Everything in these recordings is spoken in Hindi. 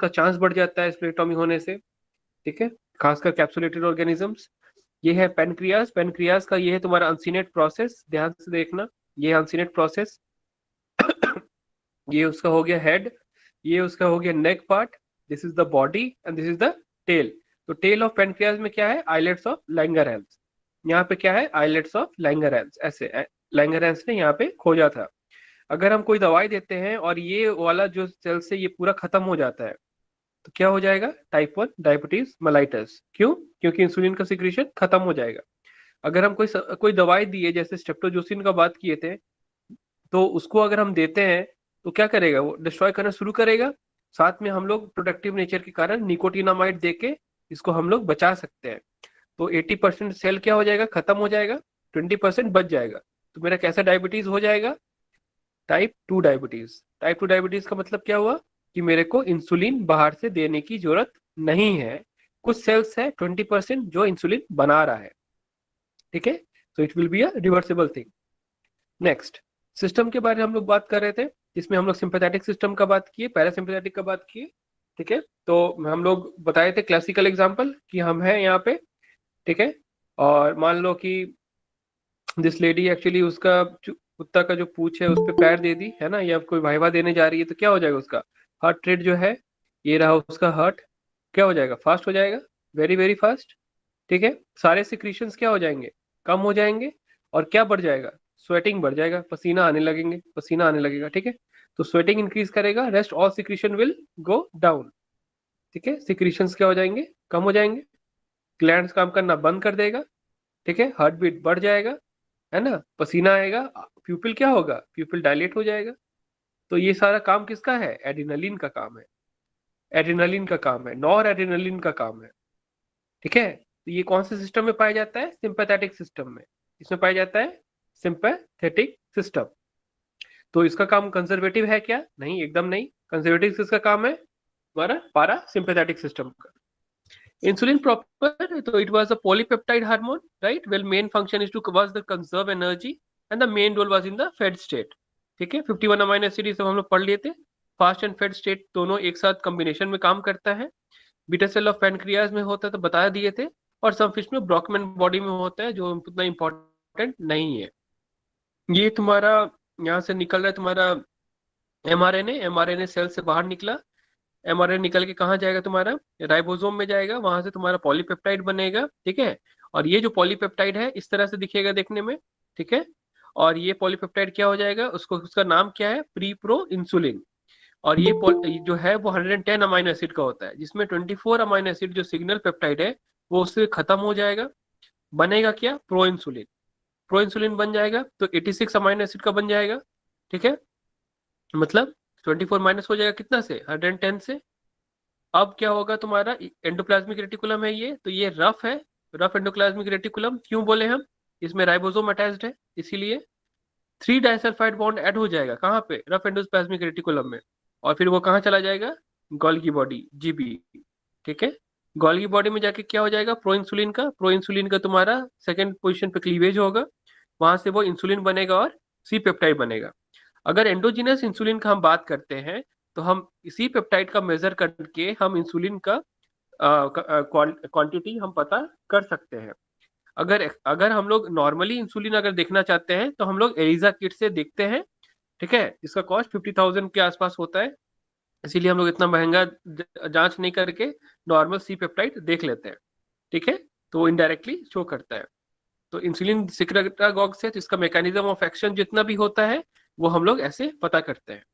का चांस बढ़ जाता है स्प्लेक्टोमी होने से ठीक है खासकर कैप्सुलेटेड ऑर्गेनिजम्स ये है पेनक्रियाज पेनक्रियाज का ये है तुम्हारा अनसीनेट प्रोसेस ध्यान से देखना ये अनसीनेट प्रोसेस ये उसका हो गया हेड ये उसका हो गया neck part this is the body and this is the tail तो टेल ऑफ पेनक्रियाज में क्या है आइलेट्स ऑफ लैंगर यहाँ पे क्या है आइलेट्स ऑफ लैंगर ऐसे लैंगर ने यहाँ पे खोजा था अगर हम कोई दवाई देते हैं और ये वाला जो सेल से ये पूरा खत्म हो जाता है तो क्या हो जाएगा टाइप वन डायबिटीज मलाइटस क्यों क्योंकि इंसुलिन का सिक्रेशन खत्म हो जाएगा अगर हम कोई कोई दवाई दिए जैसे स्टेप्टोजोसिन का बात किए थे तो उसको अगर हम देते हैं तो क्या करेगा वो डिस्ट्रॉय करना शुरू करेगा साथ में हम लोग प्रोडक्टिव नेचर के कारण निकोटिनामाइड दे के इसको हम लोग बचा सकते हैं तो 80 परसेंट सेल क्या हो जाएगा खत्म हो जाएगा 20 परसेंट बच जाएगा तो मेरा कैसा डायबिटीज हो जाएगा type two diabetes type two diabetes का मतलब क्या हुआ कि मेरे को इंसुलिन बाहर से देने की जरूरत नहीं है कुछ सेल्स है ट्वेंटी परसेंट जो इंसुलिन बना रहा है ठीक है so it will be a reversible thing next system के बारे में हम लोग बात कर रहे थे इसमें हम लोग सिंपथेटिक सिस्टम का बात किए पैरासिम्पथेटिक का बात किए ठीक है तो हम लोग बताए थे क्लासिकल एग्जाम्पल कि हम हैं यहाँ पे ठीक है और मान लो कि दिस लेडी एक्चुअली उसका कुत्ता का जो पूछ है उस पर पैर दे दी है ना या कोई वाइवा देने जा रही है तो क्या हो जाएगा उसका हार्ट रेट जो है ये रहा उसका हार्ट क्या हो जाएगा फास्ट हो जाएगा वेरी वेरी फास्ट ठीक है सारे सिक्रीशंस क्या हो जाएंगे कम हो जाएंगे और क्या बढ़ जाएगा स्वेटिंग बढ़ जाएगा पसीना आने लगेंगे पसीना आने लगेगा ठीक है तो स्वेटिंग इंक्रीज करेगा rest all secretion will go down ठीक है सिक्रीशंस क्या हो जाएंगे कम हो जाएंगे ग्लैंड काम करना बंद कर देगा ठीक है हार्ट बीट बढ़ जाएगा है ना पसीना आएगा प्यूपिल क्या होगा प्यूपिल डायलेट हो जाएगा तो ये सारा काम किसका है एडिनलिन का काम है एडिनलिन का काम है नॉर एडिनलिन का काम है ठीक है तो ये कौन से सिस्टम में पाया जाता है सिंपैथेटिक सिस्टम में इसमें पाया जाता है सिंपैथेटिक सिस्टम तो इसका काम कंजर्वेटिव है क्या नहीं एकदम नहीं कंजर्वेटिव किसका काम है हमारा पारा सिंपैथेटिक सिस्टम का Insulin proper, so it was a polypeptide hormone, right? Well, main function is to was the conserve energy and the main role was in the fed state. ठीक है 51 अमाइनो एसिड सब हम लोग पढ़ लिए थे फास्ट एंड फेड स्टेट दोनों एक साथ कॉम्बिनेशन में काम करता है बीटा सेल ऑफ पेनक्रियाज में होता है तो बता दिए थे और सम फिश में ब्रॉकमैन बॉडी में होता है जो उतना इम्पोर्टेंट नहीं है ये तुम्हारा यहाँ से निकल रहा है तुम्हारा M R N M R N cell से बाहर निकला एमआरएनए निकल के कहाँ जाएगा तुम्हारा राइबोसोम में जाएगा वहां से तुम्हारा पॉलीपेप्टाइड बनेगा ठीक है और ये जो पॉलीपेप्टाइड है इस तरह से दिखेगा देखने में ठीक है और ये पॉलीपेप्टाइड क्या हो जाएगा उसको उसका नाम क्या है प्री प्रो इंसुलिन और ये जो है वो 110 अमाइनो एसिड का होता है जिसमें 24 अमाइनो एसिड जो सिग्नल पेप्टाइड है वो उससे खत्म हो जाएगा बनेगा क्या प्रो इंसुलिन प्रो इंसुलिन बन जाएगा तो 86 अमाइनो एसिड का बन जाएगा ठीक है मतलब ट्वेंटी फोर माइनस हो जाएगा कितना से हंड्रेड टेन से अब क्या होगा तुम्हारा एंडोप्लाज्मिक रेटिकुलम है ये तो ये रफ है रफ एंडोप्लाज्मिक रेटिकुलम क्यों बोले हम इसमें राइबोसोम अटैच्ड है इसीलिए थ्री डाइसल्फाइड बॉन्ड ऐड हो जाएगा कहाँ पे रफ एंडोप्लाज्मिक रेटिकुलम में और फिर वो कहाँ चला जाएगा गोल्गी बॉडी जीबी ठीक है गोल्गी बॉडी में जाके क्या हो जाएगा प्रो इंसुलिन का प्रो इंसुलिन का तुम्हारा सेकेंड पोजिशन पे क्लीवेज होगा वहां से वो इंसुलिन बनेगा और सी पेप्टाइड बनेगा अगर एंडोजिनस इंसुलिन का हम बात करते हैं तो हम इसी पेप्टाइड का मेजर करके हम इंसुलिन का क्वांटिटी हम पता कर सकते हैं अगर अगर हम लोग नॉर्मली इंसुलिन अगर देखना चाहते हैं तो हम लोग एलिजा किट से देखते हैं ठीक है इसका कॉस्ट फिफ्टी थाउजेंड के आसपास होता है इसीलिए हम लोग इतना महंगा जांच नहीं करके नॉर्मल सी पेप्टाइड देख लेते हैं ठीक है तो वो इनडायरेक्टली शो करता है तो इंसुलिन सिक्रेटागॉग से तो इसका मैकेनिज्म ऑफ एक्शन जितना भी होता है वो हम लोग ऐसे पता करते हैं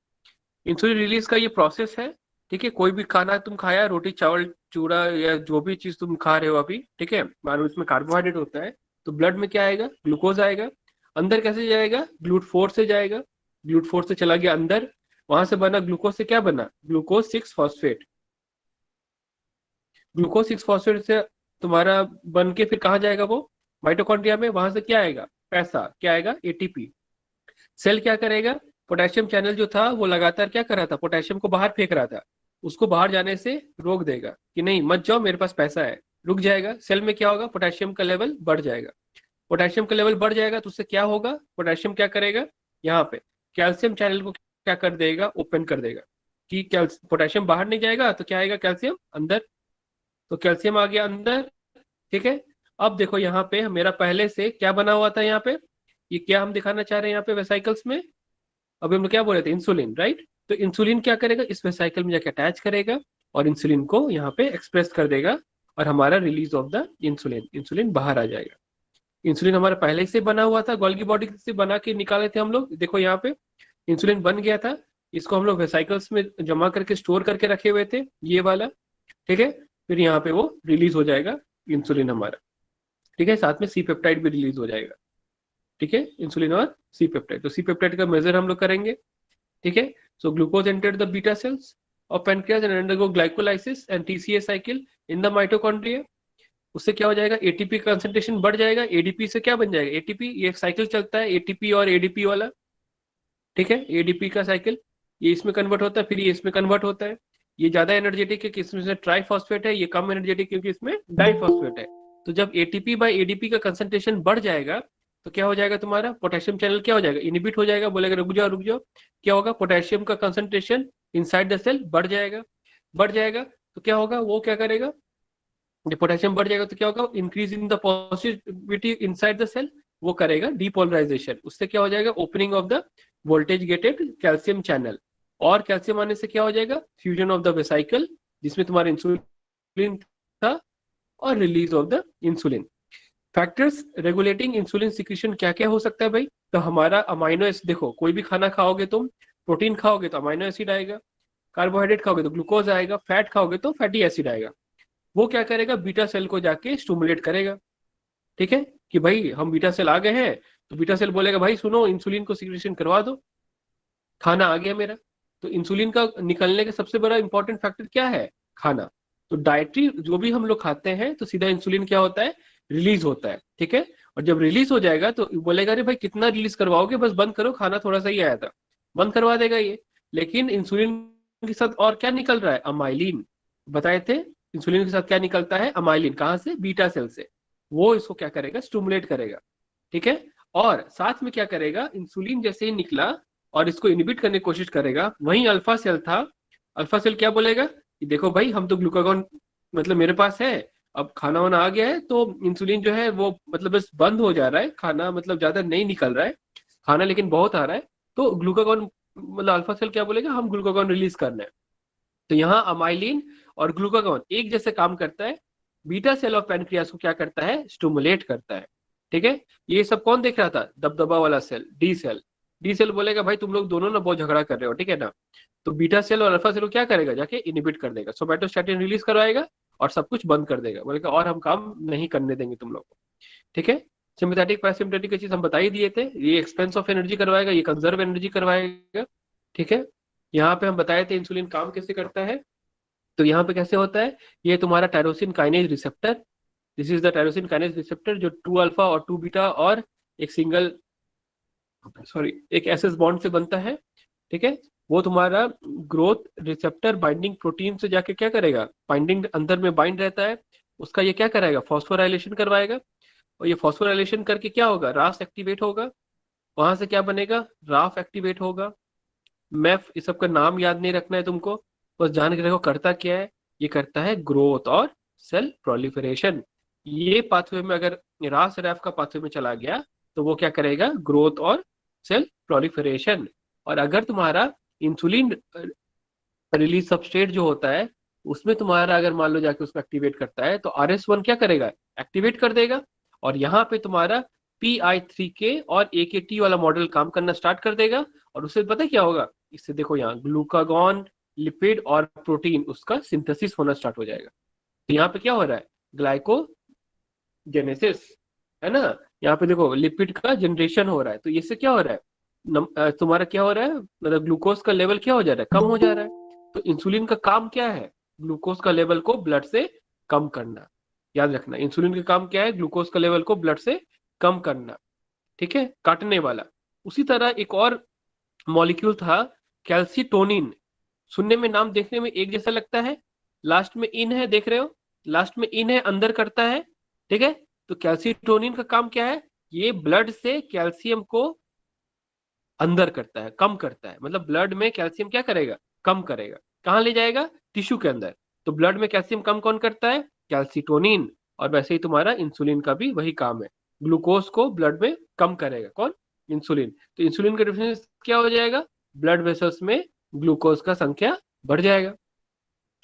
इंसुलिन रिलीज का ये प्रोसेस है ठीक है कोई भी खाना तुम खाया रोटी चावल चूड़ा या जो भी चीज तुम खा रहे हो अभी ठीक है मानो इसमें कार्बोहाइड्रेट होता है तो ब्लड में क्या आएगा ग्लूकोज आएगा अंदर कैसे जाएगा ग्लूट फोर से जाएगा ग्लूट फोर से चला गया अंदर वहां से बना ग्लूकोज से क्या बना glucose six phosphate glucose six phosphate से तुम्हारा बन के फिर कहाँ जाएगा वो माइटोकॉन्ड्रिया में वहां से क्या आएगा पैसा क्या आएगा एटीपी सेल क्या करेगा पोटेशियम चैनल जो था वो लगातार क्या कर रहा था पोटेशियम को बाहर फेंक रहा था उसको बाहर जाने से रोक देगा कि नहीं मत जाओ मेरे पास पैसा है रुक जाएगा सेल में क्या होगा पोटेशियम का लेवल बढ़ जाएगा पोटेशियम का लेवल बढ़ जाएगा तो उससे क्या होगा पोटेशियम क्या करेगा यहाँ पे कैल्शियम चैनल को क्या कर देगा ओपन कर देगा कि पोटेशियम बाहर नहीं जाएगा तो क्या आएगा कैल्शियम अंदर तो कैल्शियम आ गया अंदर ठीक है अब देखो यहाँ पे मेरा पहले से क्या बना हुआ था यहाँ पे ये क्या हम दिखाना चाह रहे हैं यहाँ पे वेसाइकल्स में अभी हम लोग क्या बोल रहे थे इंसुलिन राइट तो इंसुलिन क्या करेगा इस वेसाइकल में जाके अटैच करेगा और इंसुलिन को यहाँ पे एक्सप्रेस कर देगा और हमारा release of the insulin insulin बाहर आ जाएगा इंसुलिन हमारा पहले से बना हुआ था गोल्गी बॉडी से बना के निकाले थे हम लोग देखो यहाँ पे इंसुलिन बन गया था इसको हम लोग वेसाइकल्स में जमा करके स्टोर करके रखे हुए थे ये वाला ठीक है फिर यहाँ पे वो रिलीज हो जाएगा इंसुलिन हमारा ठीक है साथ में सी पेप्टाइड भी रिलीज हो जाएगा ठीक है इंसुलिन और सी पेप्टाइड तो सी पेप्टाइड का मेजर हम लोग करेंगे ठीक है so glucose enter the beta cells और pancreas and undergo glycolysis and TCA cycle in the mitochondria उससे क्या हो जाएगा एटीपी कंसेंट्रेशन बढ़ जाएगा एडीपी से क्या बन जाएगा एटीपी ये साइकिल चलता है एटीपी और एडीपी वाला ठीक है एडीपी का साइकिल ये इसमें कन्वर्ट होता है फिर ये इसमें कन्वर्ट होता है ये ज्यादा एनर्जेटिक है कि इसमें ट्राइफॉस्फेट है ये कम एनर्जेटिक क्योंकि इसमें डाइफॉस्फेट है तो जब एटीपी बाय एडीपी का कंसेंट्रेशन बढ़ जाएगा तो क्या हो जाएगा तुम्हारा पोटेशियम चैनल क्या हो जाएगा इनिबिट हो जाएगा बोलेगा रुक जाओ रुक जाओ क्या होगा पोटेशियम का कंसंट्रेशन इनसाइड द सेल बढ़ जाएगा बढ़ जाएगा तो क्या होगा वो क्या करेगा जब पोटेशियम बढ़ जाएगा तो क्या होगा increase in the positivity inside the cell वो करेगा डीपोलराइजेशन उससे क्या हो जाएगा opening of the voltage gated calcium channel और कैल्शियम आने से क्या हो जाएगा फ्यूजन ऑफ द वेसाइकल जिसमें तुम्हारा इंसुलिन था और release of the insulin factors regulating insulin secretion क्या क्या हो सकता है भाई तो हमारा अमाइनो एसिड देखो कोई भी खाना खाओगे तुम प्रोटीन खाओगे तो अमाइनो एसिड आएगा कार्बोहाइड्रेट खाओगे तो ग्लूकोज आएगा फैट खाओगे तो फैटी एसिड आएगा वो क्या करेगा बीटा सेल को जाके स्टूमुलेट करेगा ठीक है कि भाई हम बीटा सेल आ गए हैं तो बीटा सेल बोलेगा भाई सुनो इंसुलिन को सिक्रेशन करवा दो खाना आ गया मेरा तो इंसुलिन का निकलने का सबसे बड़ा इंपॉर्टेंट फैक्टर क्या है खाना तो डायट्री जो भी हम लोग खाते हैं तो सीधा इंसुलिन क्या होता है रिलीज होता है ठीक है और जब रिलीज हो जाएगा तो बोलेगा अरे भाई कितना रिलीज करवाओगे बस बंद करो खाना थोड़ा सा ही आया था बंद करवा देगा ये लेकिन इंसुलिन के साथ और क्या निकल रहा है अमाइलिन बताए थे इंसुलिन के साथ क्या निकलता है अमाइलिन कहाँ से बीटा सेल से वो इसको क्या करेगा स्टूमुलेट करेगा ठीक है और साथ में क्या करेगा इंसुलिन जैसे ही निकला और इसको इनिबिट करने की कोशिश करेगा वही अल्फा सेल था अल्फा सेल क्या बोलेगा कि देखो भाई हम तो ग्लूकागॉन मतलब मेरे पास है अब खाना वाना आ गया है तो इंसुलिन जो है वो मतलब बस बंद हो जा रहा है खाना मतलब ज्यादा नहीं निकल रहा है खाना लेकिन बहुत आ रहा है तो ग्लूकागॉन मतलब अल्फा सेल क्या बोलेगा हम ग्लूकागॉन रिलीज करना है तो यहाँ अमाइलिन और ग्लूकागॉन एक जैसे काम करता है बीटा सेल ऑफ पेनक्रियास को क्या करता है स्टूमुलेट करता है ठीक है ये सब कौन देख रहा था दबदबा वाला cell D cell D cell बोलेगा भाई तुम लोग दोनों ना बहुत झगड़ा कर रहे हो ठीक है ना तो बीटा सेल और अल्फा सेल को क्या करेगा जाके इनिबिट कर देगा सोमेटोस्टैटिन रिलीज करवाएगा और सब कुछ बंद कर देगा बोले और हम काम नहीं करने देंगे तुम लोग को ठीक है सिम्पथेटिक पैसिम्पथेटिक की चीज हम बता ही दिए थे ये एक्सपेंस ऑफ एनर्जी करवाएगा ये कंजर्व एनर्जी करवाएगा ठीक है यहाँ पे हम बताए थे इंसुलिन काम कैसे करता है तो यहाँ पे कैसे होता है ये तुम्हारा tyrosine kinase receptor this is the tyrosine kinase receptor जो टू अल्फा और टू बीटा और एक सिंगल सॉरी एक एसेस बॉन्ड से बनता है ठीक है वो तुम्हारा ग्रोथ रिसेप्टर बाइंडिंग प्रोटीन से जाके क्या करेगा बाइंडिंग अंदर में बाइंड रहता है उसका ये क्या करेगा फॉस्फोराइलेशन करवाएगा और ये फॉस्फोराइलेशन करके क्या होगा रास एक्टिवेट होगा वहां से क्या बनेगा राफ एक्टिवेट होगा मैफ इस सबका नाम याद नहीं रखना है तुमको बस जान के रखो करता क्या है ये करता है ग्रोथ और सेल प्रोलिफरेशन ये पाथवे में अगर रास रैफ का पाथवे में चला गया तो वो क्या करेगा ग्रोथ और सेल प्रोलिफरेशन और अगर तुम्हारा इंसुलिन रिलीज सबस्टेट जो होता है उसमें तुम्हारा अगर मान लो जाके उसको एक्टिवेट करता है तो आर एस वन क्या करेगा एक्टिवेट कर देगा और यहाँ पे तुम्हारा पी आई थ्री के और ए के टी वाला मॉडल काम करना स्टार्ट कर देगा और उससे पता क्या होगा इससे देखो यहाँ ग्लूकागॉन लिपिड और प्रोटीन उसका सिंथेसिस होना स्टार्ट हो जाएगा तो यहाँ पे क्या हो रहा है ग्लाइकोजेनेसिस है ना यहाँ पे देखो लिपिड का जनरेशन हो रहा है तो इससे क्या हो रहा है तुम्हारा क्या हो रहा है मतलब ग्लूकोज का लेवल क्या हो जा रहा है कम हो जा रहा है तो इंसुलिन का काम क्या है ग्लूकोज का लेवल को ब्लड से कम करना याद रखना इंसुलिन का काम क्या है ग्लूकोज का लेवल को ब्लड से कम करना ठीक है काटने वाला उसी तरह एक और मॉलिक्यूल था कैल्सीटोनिन सुनने में नाम देखने में एक जैसा लगता है लास्ट में इन है देख रहे हो लास्ट में इन है अंदर करता है ठीक है तो कैल्सीटोनिन का काम क्या है ये ब्लड से कैल्शियम को अंदर करता है कम करता है मतलब ब्लड में कैल्शियम क्या करेगा कम करेगा कहाँ ले जाएगा टिश्यू के अंदर तो ब्लड में कैल्शियम कम कौन करता है कैल्सिटोनिन और वैसे ही तुम्हारा इंसुलिन का भी वही काम है ग्लूकोज को ब्लड में कम करेगा कौन इंसुलिन तो इंसुलिन का डिफरेंस क्या हो जाएगा ब्लड वेसल्स में ग्लूकोज का संख्या बढ़ जाएगा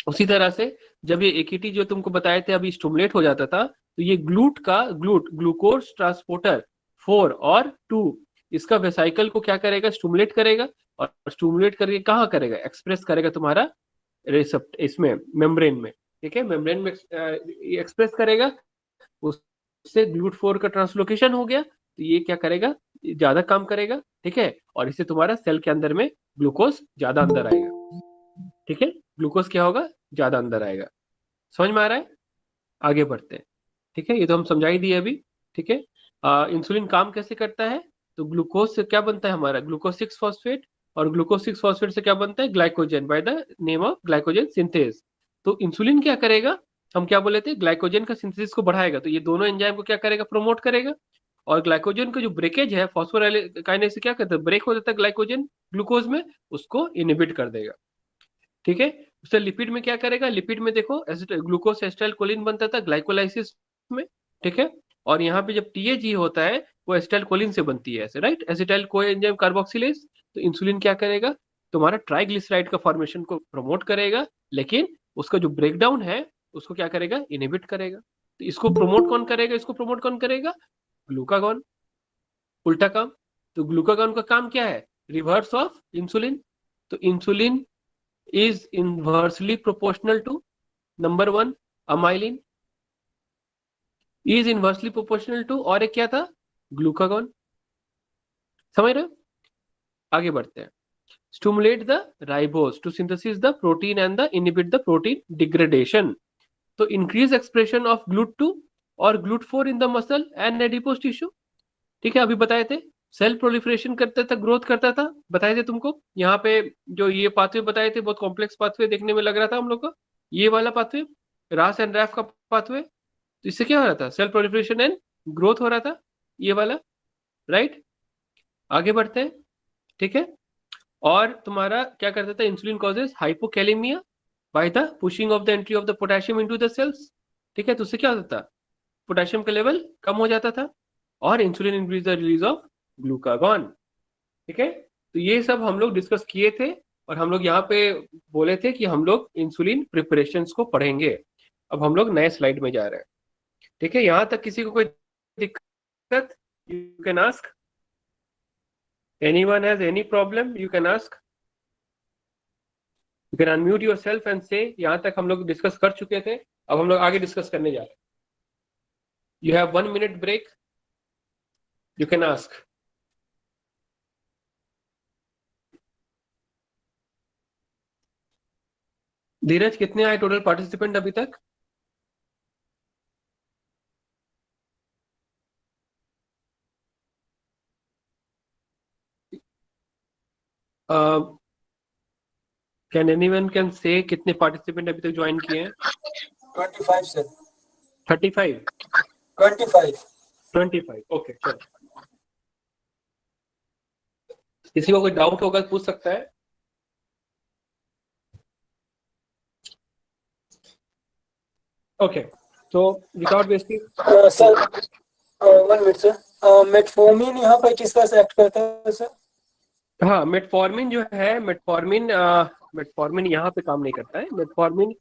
उसी तरह से जब ये एकीटी जो तुमको बताए थे अभी स्टूमुलेट हो जाता था तो ये ग्लूट का ग्लूट ग्लूकोज ट्रांसपोर्टर फोर और टू इसका वेसाइकल को क्या करेगा स्टूमुलेट करेगा और स्टूमुलेट करके कहाँ करेगा एक्सप्रेस करेगा तुम्हारा रिसेप्ट इसमें मेम्ब्रेन में ठीक है मेम्ब्रेन में एक्सप्रेस करेगा उससे ग्लूट फोर का ट्रांसलोकेशन हो गया तो ये क्या करेगा ज्यादा काम करेगा ठीक है और इससे तुम्हारा सेल के अंदर में ग्लूकोज ज्यादा अंदर आएगा ठीक है ग्लूकोज क्या होगा ज्यादा अंदर आएगा समझ में आ रहा है आगे बढ़ते हैं ठीक है ये तो हम समझाई दिए अभी ठीक है इंसुलिन काम कैसे करता है तो ग्लूकोज से क्या बनता है हमारा ग्लूकोज सिक्स फॉस्फेट और ग्लूकोज सिक्स फॉस्फेट से क्या बनता है glycogen by the name of glycogen synthase तो इंसुलिन क्या करेगा हम क्या बोले थे ग्लाइकोजन का सिंथेसिस को बढ़ाएगा तो ये दोनों एंजाइम को क्या करेगा प्रमोट करेगा और ग्लाइकोजन का जो ब्रेकेज है फॉस्फोर से क्या करता है ब्रेक हो जाता है ग्लाइकोजन ग्लूकोज में उसको इनिबिट कर देगा ठीक है उससे लिपिड में क्या करेगा लिपिड में देखो ग्लूकोज एस्टाइल कोलिन बनता था ग्लाइकोलाइसिस में ठीक है और यहाँ पे जब टीएजी होता है वो एसिटाइल कोलिन से बनती है ऐसे right acetyl co enzyme carboxylase तो इंसुलिन क्या करेगा तुम्हारा ट्राइग्लिसराइड का फॉर्मेशन को प्रमोट करेगा लेकिन उसका जो ब्रेकडाउन है उसको क्या करेगा इनहिबिट करेगा तो इसको प्रमोट कौन करेगा इसको प्रमोट कौन करेगा ग्लूकागॉन उल्टा काम तो ग्लूकागॉन का काम क्या है रिवर्स ऑफ इंसुलिन तो insulin is inversely proportional to number one amylin is inversely proportional to और एक क्या था ग्लूकागॉन समझ रहे आगे बढ़ते हैं stimulate the ribose to synthesis the protein and the inhibit the protein degradation तो increase expression of GLUT two और GLUT four in the muscle and adipose tissue ठीक है अभी बताए थे सेल प्रोलिफरेशन करता था ग्रोथ करता था बताए थे तुमको यहाँ पे जो ये पाथवे बताए थे बहुत कॉम्प्लेक्स पाथवे देखने में लग रहा था हम लोग का ये वाला पाथवे रास एंड रैफ का पाथवे तो इससे क्या हो रहा था सेल प्रोलिफरेशन एंड ग्रोथ हो रहा था ये वाला राइट आगे बढ़ते हैं ठीक है और तुम्हारा क्या करता था insulin causes hypokalemia by the pushing of the entry of the potassium into the cells ठीक है तो उससे क्या होता था पोटेशियम का लेवल कम हो जाता था और insulin increase the release of glucagon ठीक है तो ये सब हम लोग डिस्कस किए थे और हम लोग यहाँ पे बोले थे कि हम लोग इंसुलिन प्रिपरेशन को पढ़ेंगे अब हम लोग नए स्लाइड में जा रहे हैं ठीक है यहाँ तक किसी को कोई दिक्कत that you can ask anyone has any problem you can ask you can unmute yourself and say yahan tak hum log discuss kar chuke the अब हम लोग आगे डिस्कस करने जा रहे हैं you have one minute break you can ask Dheeraj कितने आए टोटल पार्टिसिपेंट अभी तक कैन एनीवन कैन से कितने पार्टिसिपेंट अभी तक ज्वाइन किए हैं 25 किसी को कोई डाउट होगा तो पूछ सकता है ओके तो without wasting sir one minute sir metformin यहाँ पर किस तरह से एक्ट करता है सर हाँ मेटफॉर्मिन जो है मेटफॉर्मिन मेटफॉर्मिन यहाँ पे काम नहीं करता है मेटफॉर्मिन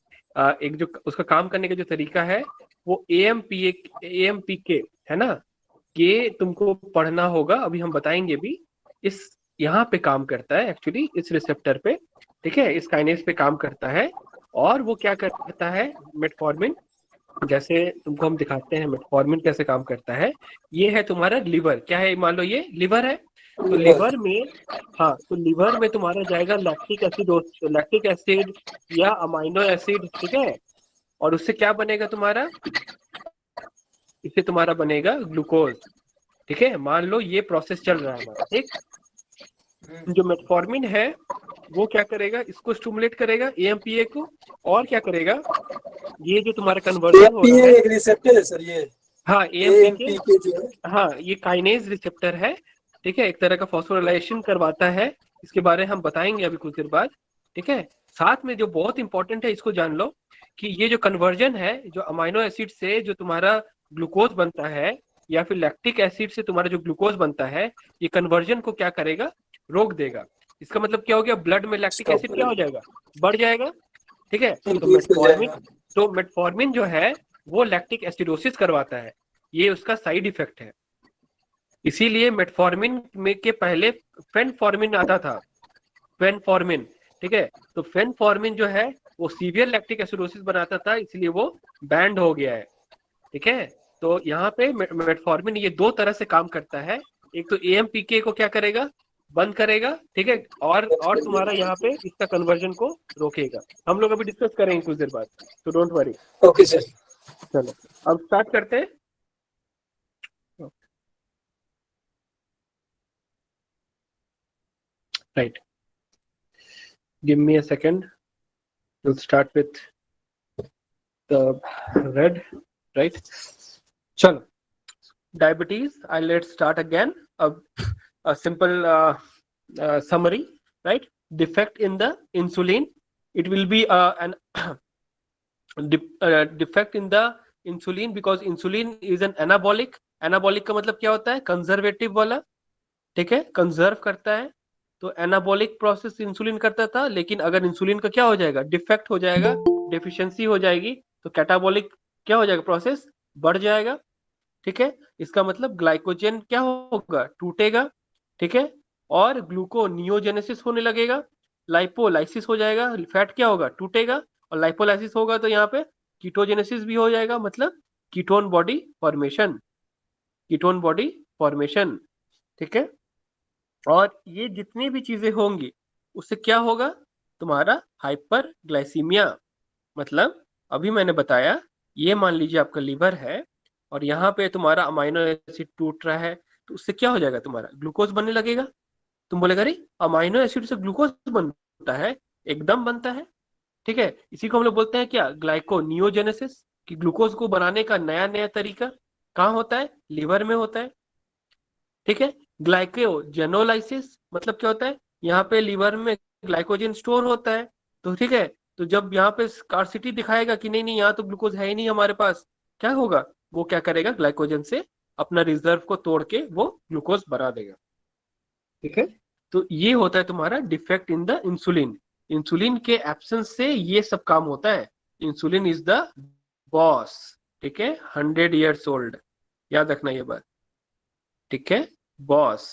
एक जो उसका काम करने का जो तरीका है वो A M P A M P के है ना ये तुमको पढ़ना होगा अभी हम बताएंगे भी इस यहाँ पे काम करता है एक्चुअली इस रिसेप्टर पे ठीक है इस काइनेस पे काम करता है और वो क्या करता है मेटफॉर्मिन जैसे तुमको हम दिखाते हैं मेटफॉर्मिन कैसे काम करता है ये है तुम्हारा लिवर क्या है मान लो ये लिवर है तो लिवर में हाँ तो लिवर में तुम्हारा जाएगा लैक्टिक एसिड लैक्टिक एसिड या अमाइनो एसिड ठीक है और उससे क्या बनेगा तुम्हारा इससे तुम्हारा बनेगा ग्लूकोज ठीक है मान लो ये प्रोसेस चल रहा है ठीक जो मेटफॉर्मिन है वो क्या करेगा इसको स्टूमुलेट करेगा ए को और क्या करेगा ये जो तुम्हारा कन्वर्जन हो रहा है एक रिसेप्टर है सर ये हाँ एम पी हाँ ये काइनेज रिसेप्टर है ठीक है एक तरह का फॉस्फोराइलेशन करवाता है इसके बारे में हम बताएंगे अभी कुछ देर बाद ठीक है साथ में जो बहुत इंपॉर्टेंट है इसको जान लो कि ये जो कन्वर्जन है जो अमाइनो एसिड से जो तुम्हारा ग्लूकोज बनता है या फिर लैक्टिक एसिड से तुम्हारा जो ग्लूकोज बनता है ये कन्वर्जन को क्या करेगा रोक देगा इसका मतलब क्या हो गया ब्लड में लैक्टिक एसिड क्या हो जाएगा बढ़ जाएगा ठीक है तो मेटफॉर्मिन तो मेटफॉर्मिन जो है वो लैक्टिक एसिडोसिस करवाता है ये उसका साइड इफेक्ट है इसीलिए मेटफॉर्मिन में के पहले फेनफॉर्मिन आता था फेनफॉर्मिन ठीक है तो फेनफॉर्मिन जो है वो सीवियर लैक्टिक एसिडोसिस बनाता था इसलिए वो बैंड हो गया है ठीक है तो यहाँ पे मेटफॉर्मिन ये दो तरह से काम करता है एक तो ए को क्या करेगा बंद करेगा ठीक है और और तुम्हारा यहाँ पे इसका कन्वर्जन को रोकेगा हम लोग अभी डिस्कस करेंगे कुछ देर बाद तो डोंट वरी ओके सर चलो अब स्टार्ट करते हैं right give me a second will start with the red right चलो diabetes I let start again अब a simple uh, uh, summary right defect in the insulin it will be uh, an de uh, defect in the insulin because insulin is an anabolic anabolic का मतलब क्या होता है कंजर्वेटिव वाला ठीक है कंजर्व करता है तो एनाबॉलिक प्रोसेस इंसुलिन करता था लेकिन अगर इंसुलिन का क्या हो जाएगा डिफेक्ट हो जाएगा डिफिशियंसी हो जाएगी तो कैटाबॉलिक क्या हो जाएगा प्रोसेस बढ़ जाएगा ठीक है इसका मतलब ग्लाइकोजन क्या होगा टूटेगा ठीक है और ग्लूकोनियोजेनेसिस होने लगेगा लाइपोलाइसिस हो जाएगा फैट क्या होगा टूटेगा और लाइपोलाइसिस होगा तो यहाँ पे कीटोजेनेसिस भी हो जाएगा मतलब ketone body formation ketone body formation ठीक है और ये जितनी भी चीजें होंगी उससे क्या होगा तुम्हारा हाइपर ग्लाइसीमिया मतलब अभी मैंने बताया ये मान लीजिए आपका लीवर है और यहाँ पे तुम्हारा अमाइनो एसिड टूट रहा है तो उससे क्या हो जाएगा तुम्हारा ग्लूकोज बनने लगेगा तुम बोलेगा अरे अमाइनो एसिड से ग्लूकोज बनता है एकदम बनता है ठीक है इसी को हम लोग बोलते हैं क्या ग्लाइको नियोजेनेसिस कि ग्लूकोज को बनाने का नया नया तरीका कहाँ होता है लिवर में होता है ठीक है ग्लाइकोजेनोलाइसिस मतलब क्या होता है यहाँ पे लिवर में ग्लाइकोजन स्टोर होता है तो ठीक है तो जब यहाँ पे कार्सिटी दिखाएगा कि नहीं नहीं यहाँ तो ग्लूकोज है ही नहीं हमारे पास क्या होगा वो क्या करेगा ग्लाइकोजन से अपना रिजर्व को तोड़ के वो ग्लूकोज बना देगा ठीक है तो ये होता है तुम्हारा defect in the insulin insulin के एब्सेंस से ये सब काम होता है इंसुलिन इज द बॉस ठीक है हंड्रेड इयर्स ओल्ड याद रखना ये बात ठीक है बॉस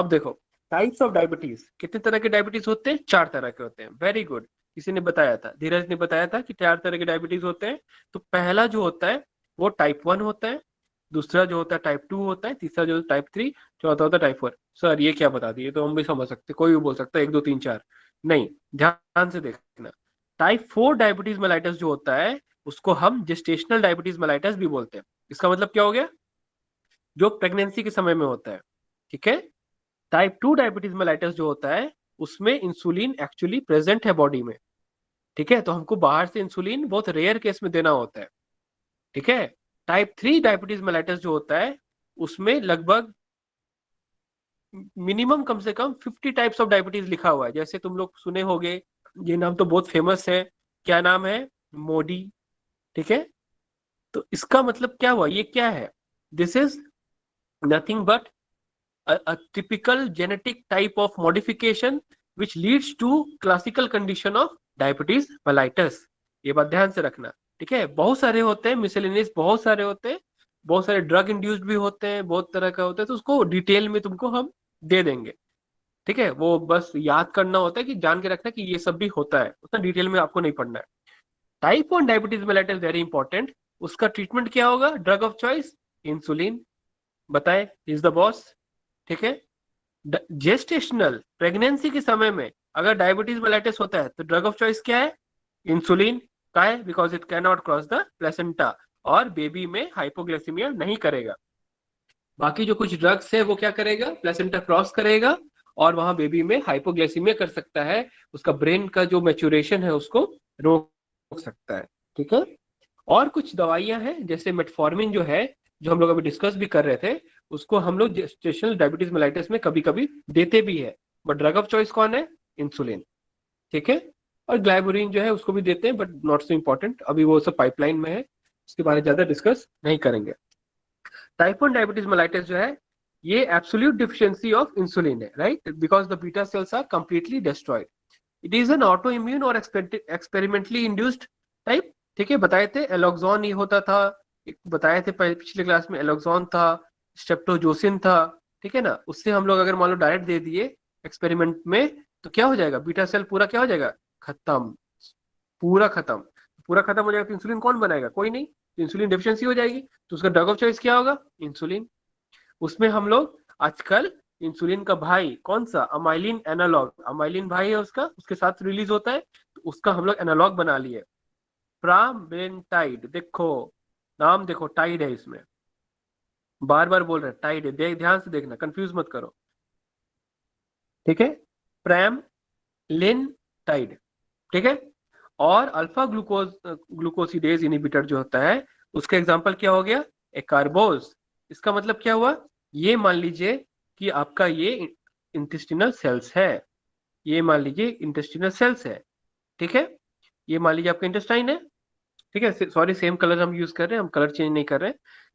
अब देखो टाइप्स ऑफ डायबिटीज कितने तरह के डायबिटीज होते हैं चार तरह के होते हैं वेरी गुड किसी ने बताया था धीरज ने बताया था कि चार तरह के डायबिटीज होते हैं तो पहला जो होता है वो टाइप वन होता है दूसरा जो होता है टाइप टू होता है तीसरा जो टाइप थ्री चौथा होता है टाइप फोर सर ये क्या बता दिए तो हम भी समझ सकते कोई भी बोल सकता है एक दो तीन चार नहीं ध्यान से देखना टाइप फोर डायबिटीज मेलाइटस जो होता है उसको हम जेस्टेशनल डायबिटीज मेलाइटस भी बोलते हैं इसका मतलब क्या हो गया जो प्रेगनेंसी के समय में होता है ठीक है टाइप टू डायबिटीज मेलाइटस जो होता है उसमें इंसुलिन एक्चुअली प्रेजेंट है बॉडी में ठीक है तो हमको बाहर से इंसुलिन बहुत रेयर केस में देना होता है ठीक है टाइप थ्री डायबिटीज मेलाइटस जो होता है उसमें लगभग मिनिमम कम से कम फिफ्टी टाइप्स ऑफ डायबिटीज लिखा हुआ है जैसे तुम लोग सुने हो ये नाम तो बहुत फेमस है क्या नाम है मोडी ठीक है तो इसका मतलब क्या हुआ ये क्या है this is nothing but a typical genetic type of modification which leads to classical condition of diabetes mellitus ये बात ध्यान से रखना ठीक है बहुत सारे होते हैं मिसेलिनियस बहुत सारे होते हैं बहुत सारे ड्रग इंड्यूस्ड भी होते हैं बहुत तरह का होता है तो उसको डिटेल में तुमको हम दे देंगे ठीक है वो बस याद करना होता है कि जान के रखना कि ये सब भी होता है उतना डिटेल में आपको नहीं पढ़ना है type one diabetes mellitus very important उसका ट्रीटमेंट क्या होगा ड्रग ऑफ चॉइस इंसुलिन बताए इज द बॉस ठीक है जेस्टेशनल प्रेगनेंसी के समय में अगर डायबिटीज मेलाइटिस होता है तो ड्रग ऑफ चॉइस क्या है इंसुलिन काहे because it can not cross the placenta और बेबी में हाइपोग्लाइसीमिया नहीं करेगा बाकी जो कुछ ड्रग्स है वो क्या करेगा प्लेसेंटा क्रॉस करेगा और वहां बेबी में हाइपोग्लाइसीमिया कर सकता है उसका ब्रेन का जो मेच्यूरेशन है उसको रोक सकता है ठीक है और कुछ दवाइयां हैं जैसे मेटफॉर्मिन जो है जो हम लोग अभी डिस्कस भी कर रहे थे उसको हम लोग जेस्टेशनल डायबिटीज मेलाइटिस में कभी कभी देते भी है बट ड्रग ऑफ चॉइस कौन है इंसुलिन ठीक है और ग्लाइबोरिन जो है उसको भी देते हैं बट नॉट सो इम्पोर्टेंट अभी वो सब पाइपलाइन में है उसके बारे में ज़्यादा डिस्कस नहीं करेंगे टाइफोन डायबिटीज मलाइटिस जो है ये एब्सोल्यूट डिफिशियंसी ऑफ इंसुलिन है right because the beta cells are completely destroyed it is an autoimmune और एक्सपेरिमेंटली इंड्यूस्ड टाइप ठीक है बताए थे एलोक्सॉन ये होता था बताए थे पिछले क्लास में एलोक्सॉन था स्टेप्टोजोसिन था ठीक है ना उससे हम लोग अगर मान लो डायरेक्ट दे दिए एक्सपेरिमेंट में तो क्या हो जाएगा बीटा सेल पूरा क्या हो जाएगा खत्म पूरा खत्म पूरा खत्म हो जाएगा तो इंसुलिन कौन बनाएगा कोई नहीं तो इंसुलिन डिफिशियंसी हो जाएगी तो उसका ड्रग ऑफ चॉइस क्या होगा इंसुलिन उसमें हम लोग आजकल इंसुलिन का भाई कौन सा अमाइलिन एनालॉग अमाइलिन भाई है उसका उसके साथ रिलीज होता है तो उसका हम लोग एनालॉग बना लिए प्रामेंटाइड देखो नाम देखो टाइड है इसमें बार बार बोल रहे टाइड है देख ध्यान से देखना कंफ्यूज मत करो ठीक है प्रैम लिन टाइड ठीक है और अल्फा ग्लूकोज ग्लूकोसिडेज इनिबिटर जो होता है उसका एग्जाम्पल क्या हो गया ए कार्बोज इसका मतलब क्या हुआ ये मान लीजिए कि आपका ये इंटेस्टिनल सेल्स है ये मान लीजिए इंटेस्टिनल सेल्स है ठीक है ये मान लीजिए आपका इंटेस्टाइन है ठीक है सॉरी सेम कलर हम यूज कर रहे हैं हम कलर चेंज नहीं कर रहे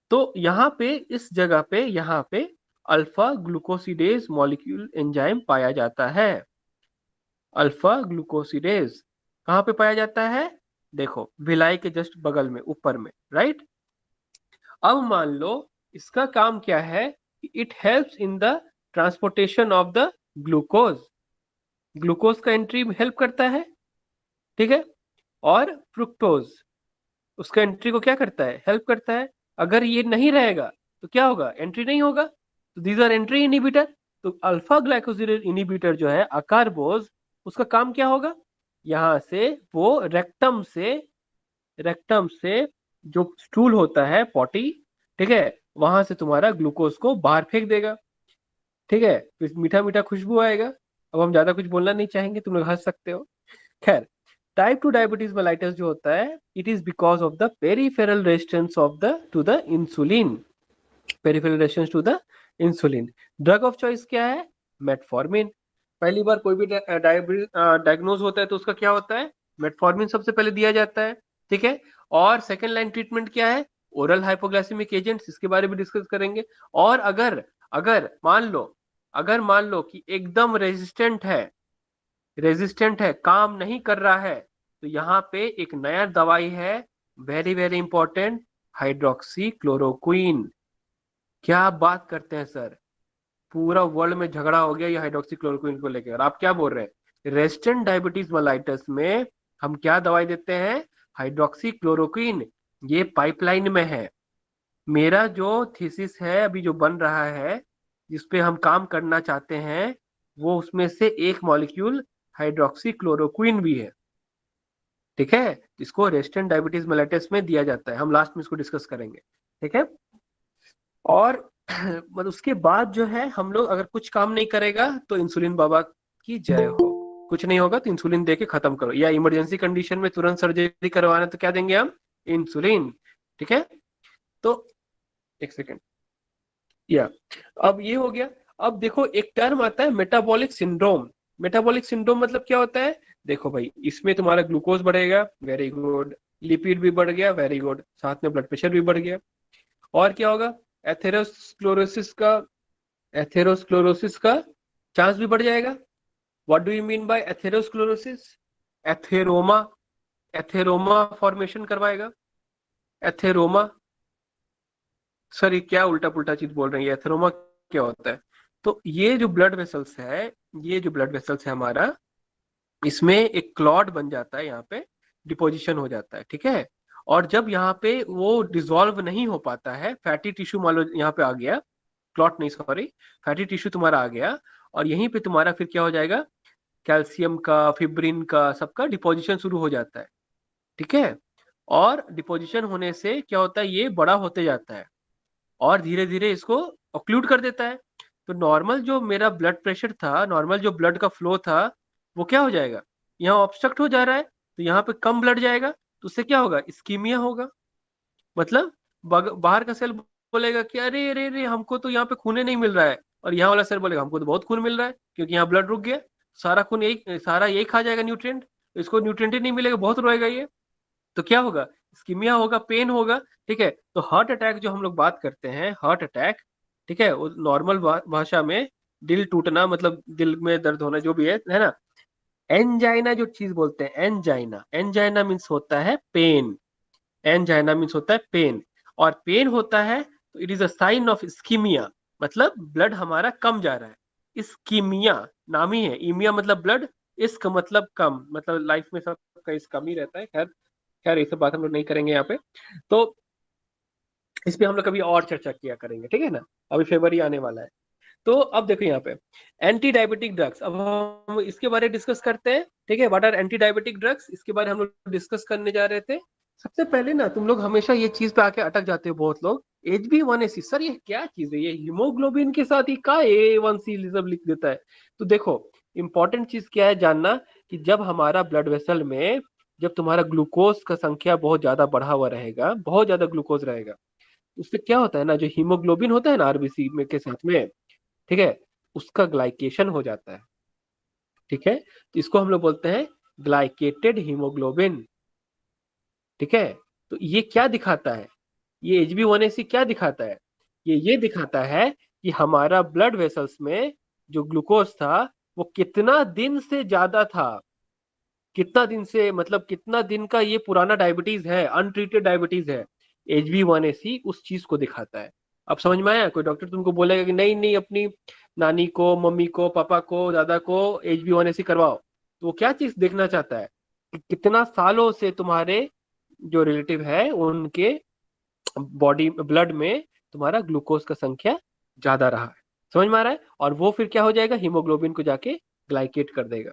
तो यहाँ पे इस जगह पे यहाँ पे अल्फा ग्लूकोसिडेज मॉलिक्यूल एंजाइम पाया जाता है अल्फा ग्लूकोसिडेज कहां पे पाया जाता है देखो भिलाई के जस्ट बगल में ऊपर में राइट अब मान लो इसका काम क्या है it helps in the transportation of the glucose glucose का एंट्री हेल्प करता है ठीक है और फ्रुक्टोज उसका एंट्री को क्या करता है हेल्प करता है अगर ये नहीं रहेगा तो क्या होगा एंट्री नहीं होगा तो दीज आर एंट्री इनिबिटर तो अल्फा ग्लाइकोसिडेज इनिबिटर जो है अकार्बोज उसका काम क्या होगा यहां से वो रेक्टम से रेक्टम से जो स्टूल होता है पॉटी ठीक है वहां से तुम्हारा ग्लूकोज को बाहर फेंक देगा ठीक है मीठा मीठा खुशबू आएगा अब हम ज्यादा कुछ बोलना नहीं चाहेंगे तुम लोग हंस सकते हो खैर टाइप टू डायबिटीज मेलाइटिस जो होता है it is because of the peripheral resistance of the to the insulin peripheral resistance to the insulin drug of choice क्या है मेटफॉर्मिन पहली बार कोई भी डायग्नोज होता है तो उसका क्या होता है मेटफॉर्मिन सबसे पहले दिया जाता है ठीक है और सेकेंड लाइन ट्रीटमेंट क्या है ओरल हाइपोग्लाइसेमिक एजेंट्स इसके बारे में डिस्कस करेंगे और अगर अगर मान लो अगर मान लो कि एकदम रेजिस्टेंट है रेजिस्टेंट है काम नहीं कर रहा है तो यहाँ पे एक नया दवाई है very very important hydroxychloroquine क्या बात करते हैं सर पूरा वर्ल्ड में झगड़ा हो गया ये हाइड्रोक्सीक्लोरोक्विन को लेकर आप क्या बोल रहे हैं रेस्टेंट डायबिटीज मलाइटस में हम क्या दवाई देते हैं हाइड्रोक्सीक्लोरोक्विन ये पाइपलाइन में है मेरा जो थीसिस है अभी जो बन रहा है जिसपे हम काम करना चाहते हैं वो उसमें से एक मॉलिक्यूल हाइड्रोक्सीक्लोरोक्विन भी है ठीक है इसको रेस्टेंट डायबिटीज मलाइटस में दिया जाता है हम लास्ट में इसको डिस्कस करेंगे ठीक है और मतलब उसके बाद जो है हम लोग अगर कुछ काम नहीं करेगा तो इंसुलिन बाबा की जय हो कुछ नहीं होगा तो इंसुलिन दे के खत्म करो या इमरजेंसी कंडीशन में तुरंत सर्जरी करवाना तो क्या देंगे हम इंसुलिन ठीक है तो एक सेकेंड या अब ये हो गया अब देखो एक टर्म आता है मेटाबॉलिक सिंड्रोम मेटाबॉलिक सिंड्रोम मतलब क्या होता है देखो भाई इसमें तुम्हारा ग्लूकोज बढ़ेगा वेरी गुड लिपिड भी बढ़ गया वेरी गुड साथ में ब्लड प्रेशर भी बढ़ गया और क्या होगा एथेरोस्क्लोरोसिस का एथेरोस्क्लोरोसिस का चांस भी बढ़ जाएगा what do you mean by atherosclerosis atheroma atheroma formation करवाएगा एथेरोमा सर ये क्या उल्टा पुल्टा चीज बोल रहे हैं एथेरोमा क्या होता है तो ये जो ब्लड वेसल्स है ये जो ब्लड वेसल्स है हमारा इसमें एक क्लॉट बन जाता है यहाँ पे डिपोजिशन हो जाता है ठीक है और जब यहाँ पे वो डिजोल्व नहीं हो पाता है फैटी टिश्यू मान लो यहाँ पे आ गया क्लॉट नहीं सॉरी फैटी टिश्यू तुम्हारा आ गया और यहीं पे तुम्हारा फिर क्या हो जाएगा कैल्शियम का फिब्रिन का सबका डिपोजिशन शुरू हो जाता है ठीक है और डिपोजिशन होने से क्या होता है ये बड़ा होते जाता है और धीरे धीरे इसको ऑक्लूड कर देता है तो नॉर्मल जो मेरा ब्लड प्रेशर था नॉर्मल जो ब्लड का फ्लो था वो क्या हो जाएगा यहाँ ऑब्स्ट्रक्ट हो जा रहा है तो यहाँ पे कम ब्लड जाएगा तो उससे क्या होगा स्कीमिया होगा मतलब बाहर का सेल बोलेगा कि अरे अरे अरे हमको तो यहाँ पे खूने नहीं मिल रहा है और यहाँ वाला सेल बोलेगा हमको तो बहुत खून मिल रहा है क्योंकि यहाँ ब्लड रुक गया सारा खून यही सारा यही खा जाएगा न्यूट्रिएंट इसको न्यूट्रिएंट ही नहीं मिलेगा बहुत रोएगा ये तो क्या होगा स्कीमिया होगा पेन होगा ठीक है तो हार्ट अटैक जो हम लोग बात करते हैं हार्ट अटैक ठीक है वो नॉर्मल भाषा में दिल टूटना मतलब दिल में दर्द होना जो भी है है ना एनजाइना जो चीज बोलते हैं एनजाइना एनजाइना मीन्स होता है पेन एनजाइना मीन्स होता है पेन और पेन होता है तो it is a sign of ischaemia मतलब ब्लड हमारा कम जा रहा है स्कीमिया नाम ही है इमिया मतलब ब्लड इस्क मतलब कम मतलब लाइफ में सब इस कम ही रहता है खैर खैर ये सब बात हम लोग नहीं करेंगे यहाँ पे तो इस पर हम लोग कभी और चर्चा किया करेंगे ठीक है ना अभी फेबर ही आने वाला है तो अब देखो यहाँ पे एंटी डायबिटिक ड्रग्स अब हम इसके बारे में डिस्कस करते हैं ठीक है what are anti diabetic drugs इसके बारे में हम लोग डिस्कस करने जा रहे थे सबसे पहले ना तुम लोग हमेशा ये चीज पे आके अटक जाते हो बहुत लोग H B one A C sir ये क्या चीज है ये हिमोग्लोबिन के साथ ही का ए वन सी सब लिख देता है तो देखो इंपॉर्टेंट चीज क्या है जानना कि जब हमारा ब्लड वेसल में जब तुम्हारा ग्लूकोज का संख्या बहुत ज्यादा बढ़ा हुआ रहेगा बहुत ज्यादा ग्लूकोज रहेगा उससे क्या होता है ना जो हीमोग्लोबिन होता है ना आरबीसी में के साथ में ठीक है उसका ग्लाइकेशन हो जाता है ठीक है तो इसको हम लोग बोलते हैं ग्लाइकेटेड हीमोग्लोबिन ठीक है तो ये क्या दिखाता है ये एच बी वन एसी क्या दिखाता है ये ये दिखाता है कि हमारा ब्लड वेसल्स में जो ग्लूकोज था वो कितना दिन से ज्यादा था कितना दिन से मतलब कितना दिन का ये पुराना डायबिटीज है अनट्रीटेड डायबिटीज है एच बी वन एसी उस चीज को दिखाता है अब समझ में आया कोई डॉक्टर तुमको बोलेगा कि नहीं नहीं अपनी नानी को मम्मी को पापा को दादा को एच बी वन सी करवाओ तो वो क्या चीज देखना चाहता है कि कितना सालों से तुम्हारे जो रिलेटिव है उनके बॉडी ब्लड में तुम्हारा ग्लूकोज का संख्या ज्यादा रहा है समझ में आ रहा है और वो फिर क्या हो जाएगा हीमोग्लोबिन को जाके ग्लाइकेट कर देगा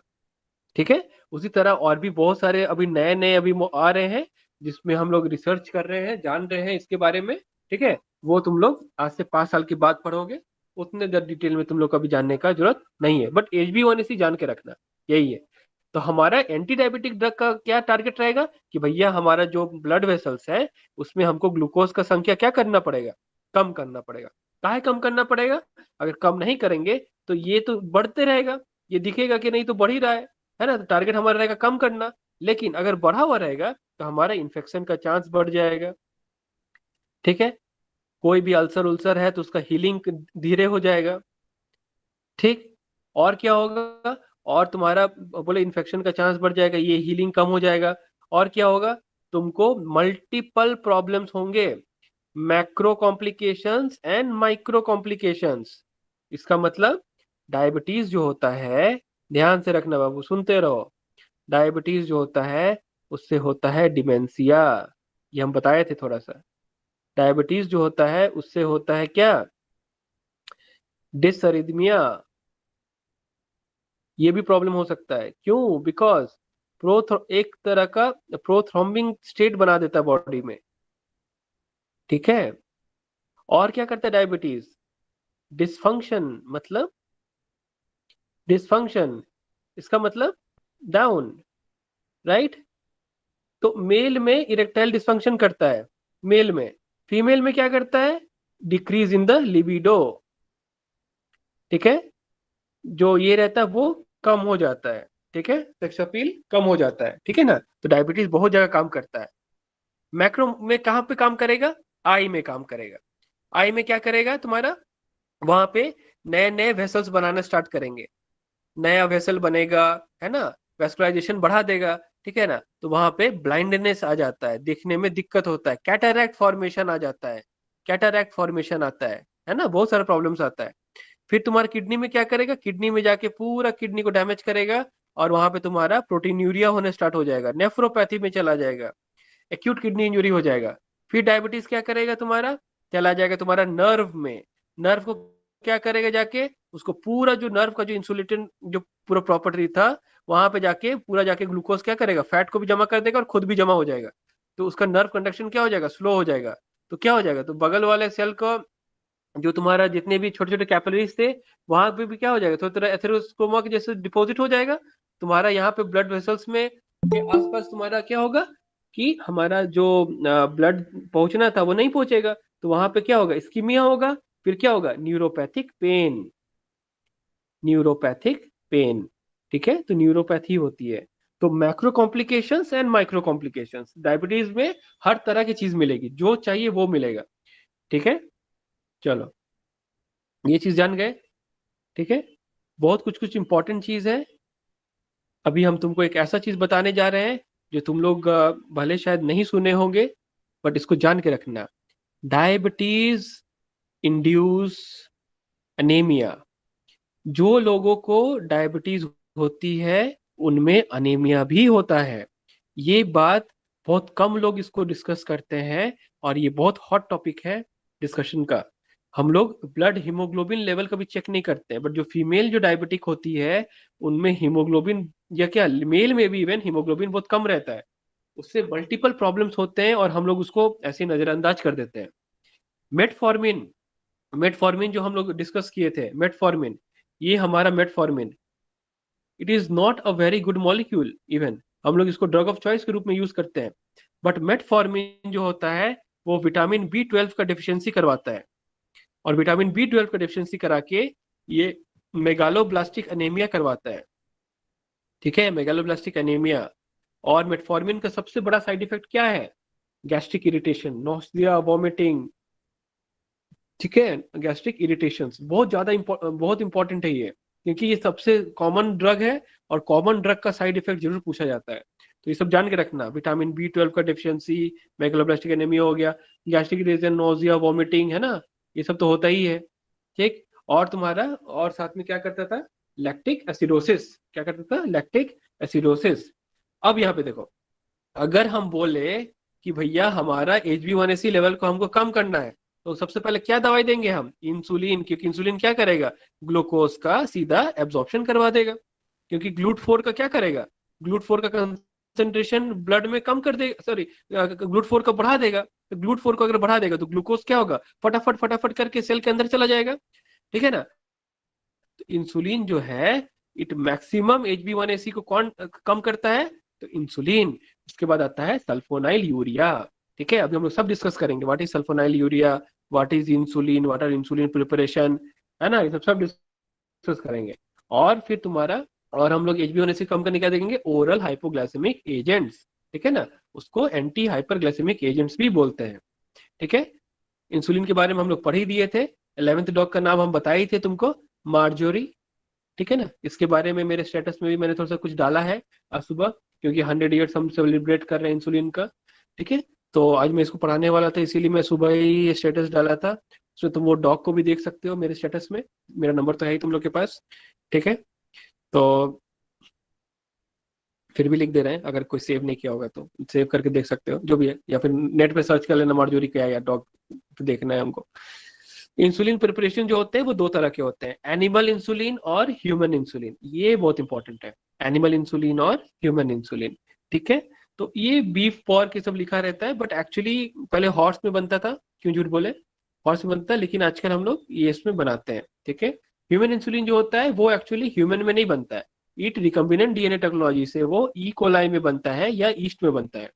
ठीक है उसी तरह और भी बहुत सारे अभी नए नए अभी आ रहे हैं जिसमें हम लोग रिसर्च कर रहे हैं जान रहे हैं इसके बारे में ठीक है वो तुम लोग आज से पाँच साल के बाद पढ़ोगे उतने ज्यादा डिटेल में तुम लोग कभी जानने का जरूरत नहीं है बट एच बी वन इसी जान के रखना यही है तो हमारा एंटी डायबिटिक ड्रग का क्या टारगेट रहेगा कि भैया हमारा जो ब्लड वेसल्स है उसमें हमको ग्लूकोज का संख्या क्या करना पड़ेगा कम करना पड़ेगा काहे कम करना पड़ेगा अगर कम नहीं करेंगे तो ये तो बढ़ते रहेगा ये दिखेगा कि नहीं तो बढ़ ही रहा है है ना तो टारगेट हमारा रहेगा कम करना लेकिन अगर बढ़ा हुआ रहेगा तो हमारा इन्फेक्शन का चांस बढ़ जाएगा ठीक है कोई भी अल्सर उल्सर है तो उसका हीलिंग धीरे हो जाएगा ठीक और क्या होगा और तुम्हारा बोले इन्फेक्शन का चांस बढ़ जाएगा ये हीलिंग कम हो जाएगा और क्या होगा तुमको मल्टीपल प्रॉब्लम्स होंगे macro complications and micro complications इसका मतलब डायबिटीज जो होता है ध्यान से रखना बाबू सुनते रहो डायबिटीज जो होता है उससे होता है डिमेंसिया ये हम बताए थे थोड़ा सा डायबिटीज जो होता है उससे होता है क्या डिसरिदमिया ये भी प्रॉब्लम हो सकता है क्यों बिकॉज प्रोथ एक तरह का प्रोथ्रोम्बिंग स्टेट बना देता है बॉडी में ठीक है और क्या करता है डायबिटीज डिसफंक्शन मतलब डिसफंक्शन इसका मतलब डाउन राइट right? तो मेल में इरेक्टाइल डिसफंक्शन करता है मेल में फीमेल में क्या करता है डिक्रीज इन द लिबिडो ठीक है जो ये रहता है वो कम हो जाता है ठीक है सेक्स अपील कम हो जाता है ठीक है ना तो डायबिटीज बहुत जगह काम करता है मैक्रो में कहां पे काम करेगा आई में काम करेगा आई में क्या करेगा तुम्हारा वहां पे नए नए वेसल्स बनाना स्टार्ट करेंगे नया वेसल बनेगा है ना वेस्कुलाइजेशन बढ़ा देगा ठीक है ना तो वहां पे ब्लाइंडनेस आ जाता है देखने में दिक्कत होता है कैटरैक्ट फॉर्मेशन आ जाता है कैटरैक्ट फॉर्मेशन आता है है ना बहुत सारा प्रॉब्लम्स आता है फिर तुम्हारा किडनी में क्या करेगा किडनी में जाके पूरा किडनी को डैमेज करेगा और वहां पे तुम्हारा प्रोटीन यूरिया होने स्टार्ट हो जाएगा नेफ्रोपैथी में चला जाएगा एक्यूट किडनी इंजरी हो जाएगा फिर डायबिटीज क्या करेगा तुम्हारा चला जाएगा तुम्हारा नर्व में नर्व को क्या करेगा जाके उसको पूरा जो नर्व का जो इंसुलेटिन जो पूरा प्रॉपर्टी था वहां पे जाके पूरा जाके ग्लूकोज क्या करेगा फैट को भी जमा कर देगा और खुद भी जमा हो जाएगा तो उसका नर्व कंडक्शन क्या हो जाएगा स्लो हो जाएगा तो क्या हो जाएगा तो बगल वाले सेल को जो तुम्हारा जितने भी छोटे छोटे कैपलरीज थे वहां पे भी क्या हो जाएगा थोड़ा थोड़ा एथेरोस्कोमा जैसे डिपॉजिट हो जाएगा तुम्हारा यहाँ पे ब्लड वेसल्स में आसपास तुम्हारा क्या होगा कि हमारा जो ब्लड पहुंचना था वो नहीं पहुंचेगा तो वहां पे क्या होगा स्कीमिया होगा फिर क्या होगा न्यूरोपैथिक पेन न्यूरोपैथिक पेन ठीक है तो न्यूरोपैथी होती है तो macro complication and micro complications diabetes में हर तरह की चीज मिलेगी जो चाहिए वो मिलेगा ठीक है चलो ये चीज जान गए ठीक है बहुत कुछ कुछ इंपॉर्टेंट चीज है अभी हम तुमको एक ऐसा चीज बताने जा रहे हैं जो तुम लोग भले शायद नहीं सुने होंगे बट इसको जान के रखना डायबिटीज इंड्यूस अनेमिया जो लोगों को डायबिटीज होती है उनमें अनेमिया भी होता है ये बात बहुत कम लोग इसको डिस्कस करते हैं और ये बहुत हॉट टॉपिक है डिस्कशन का हम लोग ब्लड हीमोग्लोबिन लेवल कभी चेक नहीं करते हैं बट जो फीमेल जो डायबिटिक होती है उनमें हीमोग्लोबिन या क्या मेल में भी इवन हीमोग्लोबिन बहुत कम रहता है उससे मल्टीपल प्रॉब्लम्स होते हैं और हम लोग उसको ऐसे नज़रअंदाज कर देते हैं मेटफॉर्मिन मेटफॉर्मिन जो हम लोग डिस्कस किए थे मेटफॉर्मिन ये हमारा metformin it is not a very good molecule even हम लोग इसको ड्रग ऑफ चॉइस के रूप में यूज करते हैं बट मेटफॉर्मिन जो होता है वो विटामिन बी ट्वेल्व का डिफिशियंसी करवाता है और विटामिन बी ट्वेल्व का डिफिशियंसी करा के ये मेगालोब्लास्टिक अनेमिया करवाता है ठीक है मेगालोब्लास्टिक अनेमिया और मेटफॉर्मिन का सबसे बड़ा साइड इफेक्ट क्या है गैस्ट्रिक इरिटेशन नोसिया वॉमिटिंग ठीक है गैस्ट्रिक इरिटेशन बहुत ज्यादा बहुत इंपॉर्टेंट है ये क्योंकि ये सबसे कॉमन ड्रग है और कॉमन ड्रग का साइड इफेक्ट जरूर पूछा जाता है तो ये सब जान के रखना विटामिन बी ट्वेल्व का डिफिशियंसी मेगलोब्लास्टिक एनेमिया हो गया गैस्ट्रिक रीजन नोजिया वॉमिटिंग है ना ये सब तो होता ही है ठीक और तुम्हारा और साथ में क्या करता था लैक्टिक एसिडोसिस क्या करता था लैक्टिक एसिडोसिस अब यहाँ पे देखो अगर हम बोले कि भैया हमारा H B one AC level को हमको कम करना है तो सबसे पहले क्या दवाई देंगे हम इंसुलिन क्योंकि इंसुलिन क्या करेगा ग्लूकोज का सीधा एब्जॉर्प्शन करवा देगा क्योंकि ग्लूट फोर का क्या करेगा ग्लूट फोर का कंसेंट्रेशन ब्लड में कम कर देगा सॉरी ग्लूट फोर का बढ़ा देगा तो ग्लूट फोर को अगर बढ़ा देगा तो ग्लूकोज क्या होगा फटाफट फटाफट करके सेल के अंदर चला जाएगा ठीक है ना तो इंसुलिन जो है it maximum H B one A C को कौन कम करता है तो इंसुलिन उसके बाद आता है सल्फोनाइल यूरिया ठीक है अभी हम लोग सब डिस्कस करेंगे what is sulfonylurea what is insulin what are insulin preparation है ना ये सब सब डिस्कस करेंगे और फिर तुम्हारा और हम लोग एच बी से कम करने क्या देखेंगे ओरल हाइपोग्लाइसेमिक एजेंट्स ठीक है ना उसको एंटी हाइपरग्लाइसेमिक एजेंट्स भी बोलते हैं ठीक है इंसुलिन के बारे में हम लोग पढ़ ही दिए थे इलेवेंथ डॉग का नाम हम बताए ही थे तुमको मार्जोरी ठीक है ना इसके बारे में मेरे स्टेटस में भी मैंने थोड़ा सा कुछ डाला है आज सुबह क्योंकि हंड्रेड ईयर्स हम सेलिब्रेट कर रहे हैं इंसुलिन का ठीक है तो आज मैं इसको पढ़ाने वाला था इसीलिए मैं सुबह ही स्टेटस डाला था सो तुम वो डॉग को भी देख सकते हो मेरे स्टेटस में मेरा नंबर तो है ही तुम लोग के पास ठीक है तो फिर भी लिख दे रहे हैं अगर कोई सेव नहीं किया होगा तो सेव करके देख सकते हो जो भी है या फिर नेट पे सर्च कर लेना मार्जोरी क्या या डॉग तो देखना है हमको इंसुलिन प्रिपरेशन जो होते हैं वो दो तरह के होते हैं एनिमल इंसुलिन और ह्यूमन इंसुलिन ये बहुत इंपॉर्टेंट है एनिमल इंसुलिन और ह्यूमन इंसुलिन ठीक है तो ये बीफ पॉर्क ये सब लिखा रहता है बट एक्चुअली पहले हॉर्स में बनता था क्यों झूठ बोले हॉर्स में बनता है लेकिन आजकल हम लोग ये इसमें बनाते हैं ठीक है ह्यूमन इंसुलिन जो होता है वो एक्चुअली ह्यूमन में नहीं बनता है ईट रिकम्बिनेंट डीएनए टेक्नोलॉजी से वो ई e. कोलाई में बनता है या ईस्ट में बनता है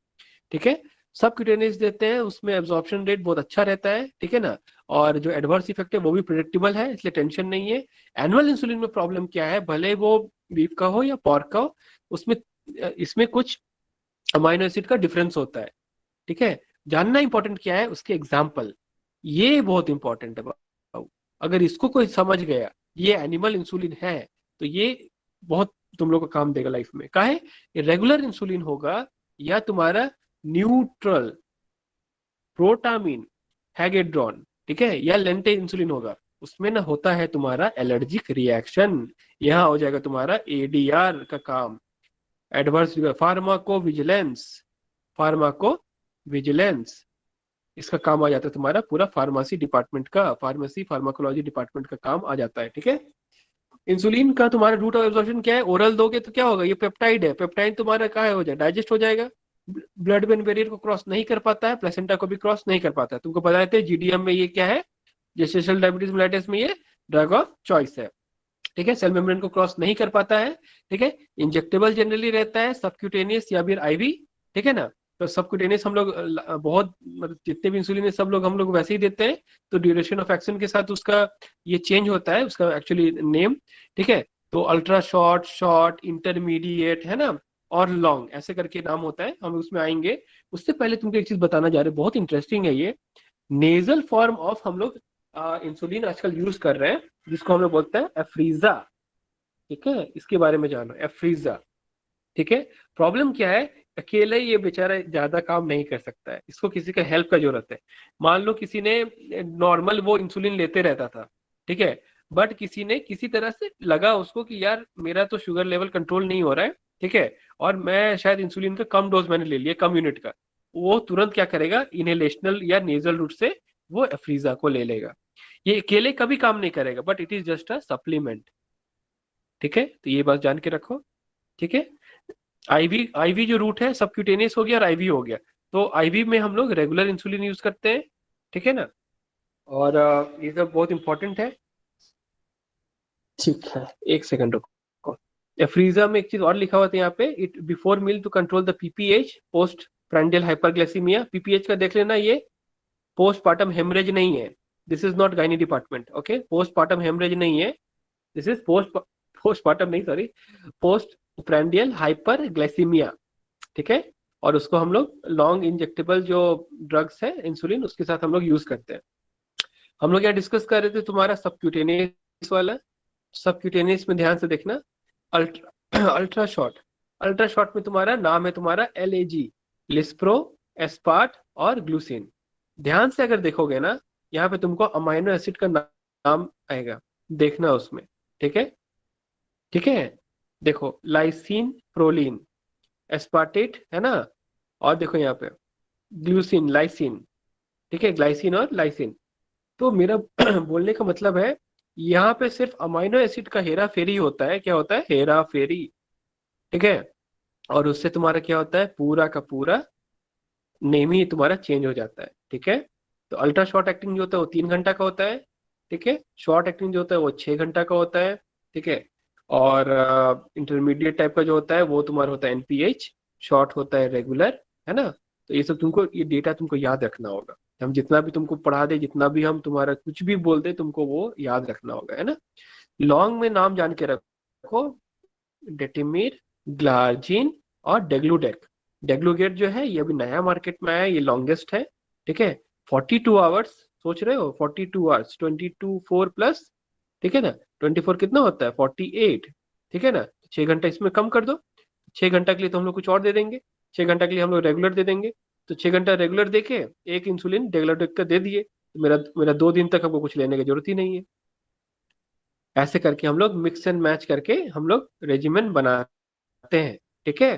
ठीक है सब क्यूटेनिस देते हैं उसमें एब्जॉर्प्शन रेट बहुत अच्छा रहता है ठीक है ना और जो एडवर्स इफेक्ट है वो भी प्रिडिक्टेबल है इसलिए टेंशन नहीं है एनुअल इंसुलिन में प्रॉब्लम क्या है भले वो बीफ का हो या पॉर्क का हो उसमें इसमें कुछ अमाइनो एसिड का डिफरेंस होता है ठीक है जानना इंपॉर्टेंट क्या है उसके एग्जाम्पल ये बहुत इंपॉर्टेंट है अगर इसको कोई समझ गया ये एनिमल इंसुलिन है तो ये बहुत तुम लोग का काम देगा लाइफ में काहे रेगुलर इंसुलिन होगा या तुम्हारा न्यूट्रल प्रोटामिन हैगेड्रॉन ठीक है या लेंटे इंसुलिन होगा उसमें ना होता है तुम्हारा एलर्जिक रिएक्शन यहाँ हो जाएगा तुम्हारा एडीआर का काम adverse pharmacovigilance pharmacovigilance इसका काम आ जाता है तुम्हारा पूरा फार्मेसी डिपार्टमेंट का फार्मेसी फार्माकोलॉजी डिपार्टमेंट का काम आ जाता है ठीक है इंसुलिन का तुम्हारा रूट ऑफ एब्जॉर्प्शन क्या है ओरल दोगे तो क्या होगा ये पेप्टाइड है पेप्टाइड तुम्हारा कहा हो जाए डाइजेस्ट हो जाएगा ब्लड ब्रेन बैरियर को क्रॉस नहीं कर पाता है प्लेसेंटा को भी क्रॉस नहीं कर पाता है तुमको बताए थे जीडीएम में ये क्या है जेस्टेशनल डायबिटीज मिलाइटिस में ये ड्रग ऑफ चॉइस है ठीक है सेल मेम्ब्रेन को क्रॉस नहीं कर पाता है ठीक है इंजेक्टेबल जनरली रहता है सबक्यूटेनियस या फिर आईवी ठीक है ना तो सबक्यूटेनियस हम लोग बहुत मतलब जितने भी इंसुलिन सब लोग हम लोग वैसे ही देते हैं तो ड्यूरेशन ऑफ एक्शन के साथ उसका ये चेंज होता है उसका एक्चुअली नेम ठीक है तो अल्ट्रा शॉर्ट शॉर्ट इंटरमीडिएट है ना और लॉन्ग ऐसे करके नाम होता है हम उसमें आएंगे उससे पहले तुमको एक चीज बताना जा रहे बहुत इंटरेस्टिंग है ये नेजल फॉर्म ऑफ हम लोग इंसुलिन आजकल यूज कर रहे हैं जिसको हम लोग बोलते हैं एफ्रीजा ठीक है इसके बारे में जानो एफ्रीजा ठीक है प्रॉब्लम क्या है अकेले ये बेचारा ज्यादा काम नहीं कर सकता है इसको किसी का हेल्प का जरूरत है मान लो किसी ने नॉर्मल वो इंसुलिन लेते रहता था ठीक है बट किसी ने किसी तरह से लगा उसको कि यार मेरा तो शुगर लेवल कंट्रोल नहीं हो रहा है ठीक है और मैं शायद इंसुलिन का कम डोज मैंने ले लिया कम यूनिट का वो तुरंत क्या करेगा इनहेलेशनल या नेजल रूट से वो एफ्रीजा को ले लेगा ये अकेले कभी काम नहीं करेगा but it is just a supplement ठीक है तो ये बात जान के रखो ठीक है आईवी आईवी जो रूट है सबक्यूटेनियस हो गया और आईवी हो गया तो आईवी में हम लोग रेगुलर इंसुलिन यूज करते हैं ठीक है ना और ये सब बहुत इंपॉर्टेंट है ठीक है एक सेकंड रुको एफ्रीजा में एक चीज और लिखा हुआ था यहाँ पे it before meal to control the PPH postprandial hyperglycaemia PPH का देख लेना ये पोस्ट पार्टम हेमरेज नहीं है this is not gynae department okay postpartum haemorrhage नहीं है दिस इज पोस्ट पोस्टपार्टम नहीं sorry postprandial hyperglycaemia ठीक है और उसको हम लोग लॉन्ग इंजेक्टेबल जो ड्रग्स है इंसुलिन उसके साथ हम लोग यूज करते हैं हम लोग यहाँ डिस्कस कर रहे थे तुम्हारा सबक्यूटेनियस वाला सबक्यूटेनियस में ध्यान से देखना ultra ultra short ultra short में तुम्हारा नाम है तुम्हारा L A G lispro aspart और ग्लूसिन ध्यान से अगर देखोगे ना यहाँ पे तुमको अमाइनो एसिड का नाम आएगा देखना उसमें ठीक है ठीक है देखो लाइसिन प्रोलिन एस्पार्टेट है ना और देखो यहाँ पे ग्लूसिन लाइसिन ठीक है ग्लाइसिन और लाइसिन तो मेरा बोलने का मतलब है यहाँ पे सिर्फ अमाइनो एसिड का हेरा फेरी होता है क्या होता है हेरा फेरी ठीक है और उससे तुम्हारा क्या होता है पूरा का पूरा नेम ही तुम्हारा चेंज हो जाता है ठीक है तो अल्ट्रा शॉर्ट एक्टिंग जो होता है वो तीन घंटा का होता है ठीक है शॉर्ट एक्टिंग जो होता है वो छः घंटा का होता है ठीक है और इंटरमीडिएट uh, टाइप का जो होता है वो तुम्हारा होता है एनपीएच शॉर्ट होता है रेगुलर है ना तो ये सब तुमको ये डेटा तुमको याद रखना होगा हम जितना भी तुमको पढ़ा दे जितना भी हम तुम्हारा कुछ भी बोल दे तुमको वो याद रखना होगा है ना लॉन्ग में नाम जान के रखो डेटिमिर ग्लार्जिन और डेग्लूडेक डेग्लूगेट जो है ये अभी नया मार्केट में आया ये लॉन्गेस्ट है ठीक है फोर्टी टू आवर्स सोच रहे हो forty two hours twenty two four plus ठीक है ना ट्वेंटी फोर कितना होता है फोर्टी एट ठीक है ना छः घंटा इसमें कम कर दो छः घंटा के लिए तो हम लोग कुछ और दे देंगे छः घंटा के लिए हम लोग रेगुलर दे देंगे तो छः घंटा रेगुलर दे के एक इंसुलिन रेगुलर का दे दिए तो मेरा मेरा दो दिन तक हमको कुछ लेने की जरूरत ही नहीं है ऐसे करके हम लोग मिक्स एंड मैच करके हम लोग रेजिमेंट बनाते हैं ठीक है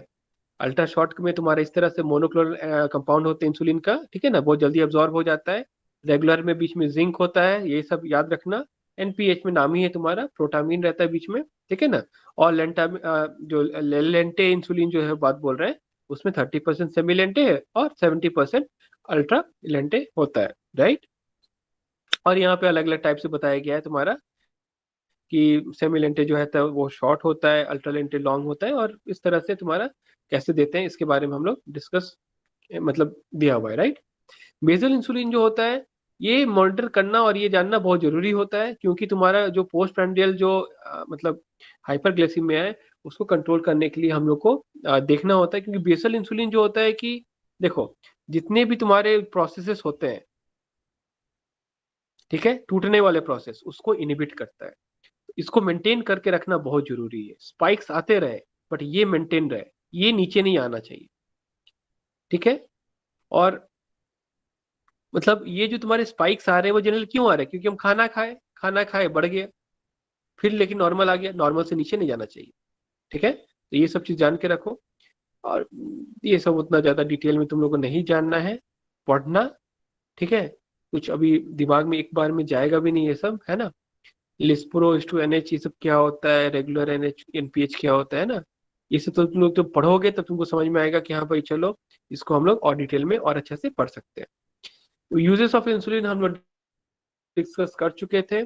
अल्ट्रा शॉर्ट में तुम्हारा इस तरह से मोनोक्लोर कंपाउंड होते हैं इंसुलिन का ठीक है ना बहुत जल्दी अब्जॉर्व हो जाता है रेगुलर में बीच में जिंक होता है ये सब याद रखना एनपीएच में नाम ही है तुम्हारा प्रोटामिन रहता है बीच में ठीक है ना और लेंटा जो लेंटे इंसुलिन जो है बात बोल रहे हैं उसमें थर्टी परसेंट सेमिलेंटे है और सेवेंटी परसेंट अल्ट्रा लेंटे होता है राइट और यहाँ पे अलग अलग टाइप से बताया गया है तुम्हारा कि सेमी लेंटे जो है तो वो शॉर्ट होता है अल्ट्रा लेंटे लॉन्ग होता है और इस तरह से तुम्हारा कैसे देते हैं इसके बारे में हम लोग डिस्कस मतलब दिया हुआ है राइट बेजल इंसुलिन जो होता है ये मॉनिटर करना और ये जानना बहुत जरूरी होता है क्योंकि तुम्हारा जो पोस्ट पैंडियल जो आ, मतलब में है उसको कंट्रोल करने के लिए हम लोग को आ, देखना होता है क्योंकि बेसल इंसुलिन जो होता है कि देखो जितने भी तुम्हारे प्रोसेसेस होते हैं ठीक है टूटने वाले प्रोसेस उसको इनिबिट करता है इसको मेंटेन करके रखना बहुत जरूरी है स्पाइक्स आते रहे बट ये मेंटेन रहे ये नीचे नहीं आना चाहिए ठीक है और मतलब ये जो तुम्हारे स्पाइक्स आ रहे हैं वो जनरल क्यों आ रहे हैं क्योंकि हम खाना खाए खाना खाए बढ़ गया फिर लेकिन नॉर्मल आ गया नॉर्मल से नीचे नहीं जाना चाहिए ठीक है तो ये सब चीज़ जान के रखो और ये सब उतना ज़्यादा डिटेल में तुम लोग को नहीं जानना है पढ़ना ठीक है कुछ अभी दिमाग में एक बार में जाएगा भी नहीं ये सब है ना lispro S two N H ये सब क्या होता है regular N H N P H क्या होता है ना ये सब तो तुम लोग जब पढ़ोगे तब तुमको समझ में आएगा कि हाँ भाई चलो इसको हम लोग और डिटेल में और अच्छे से पढ़ सकते हैं तो यूजेस ऑफ इंसुलिन हम लोग डिस्कस कर चुके थे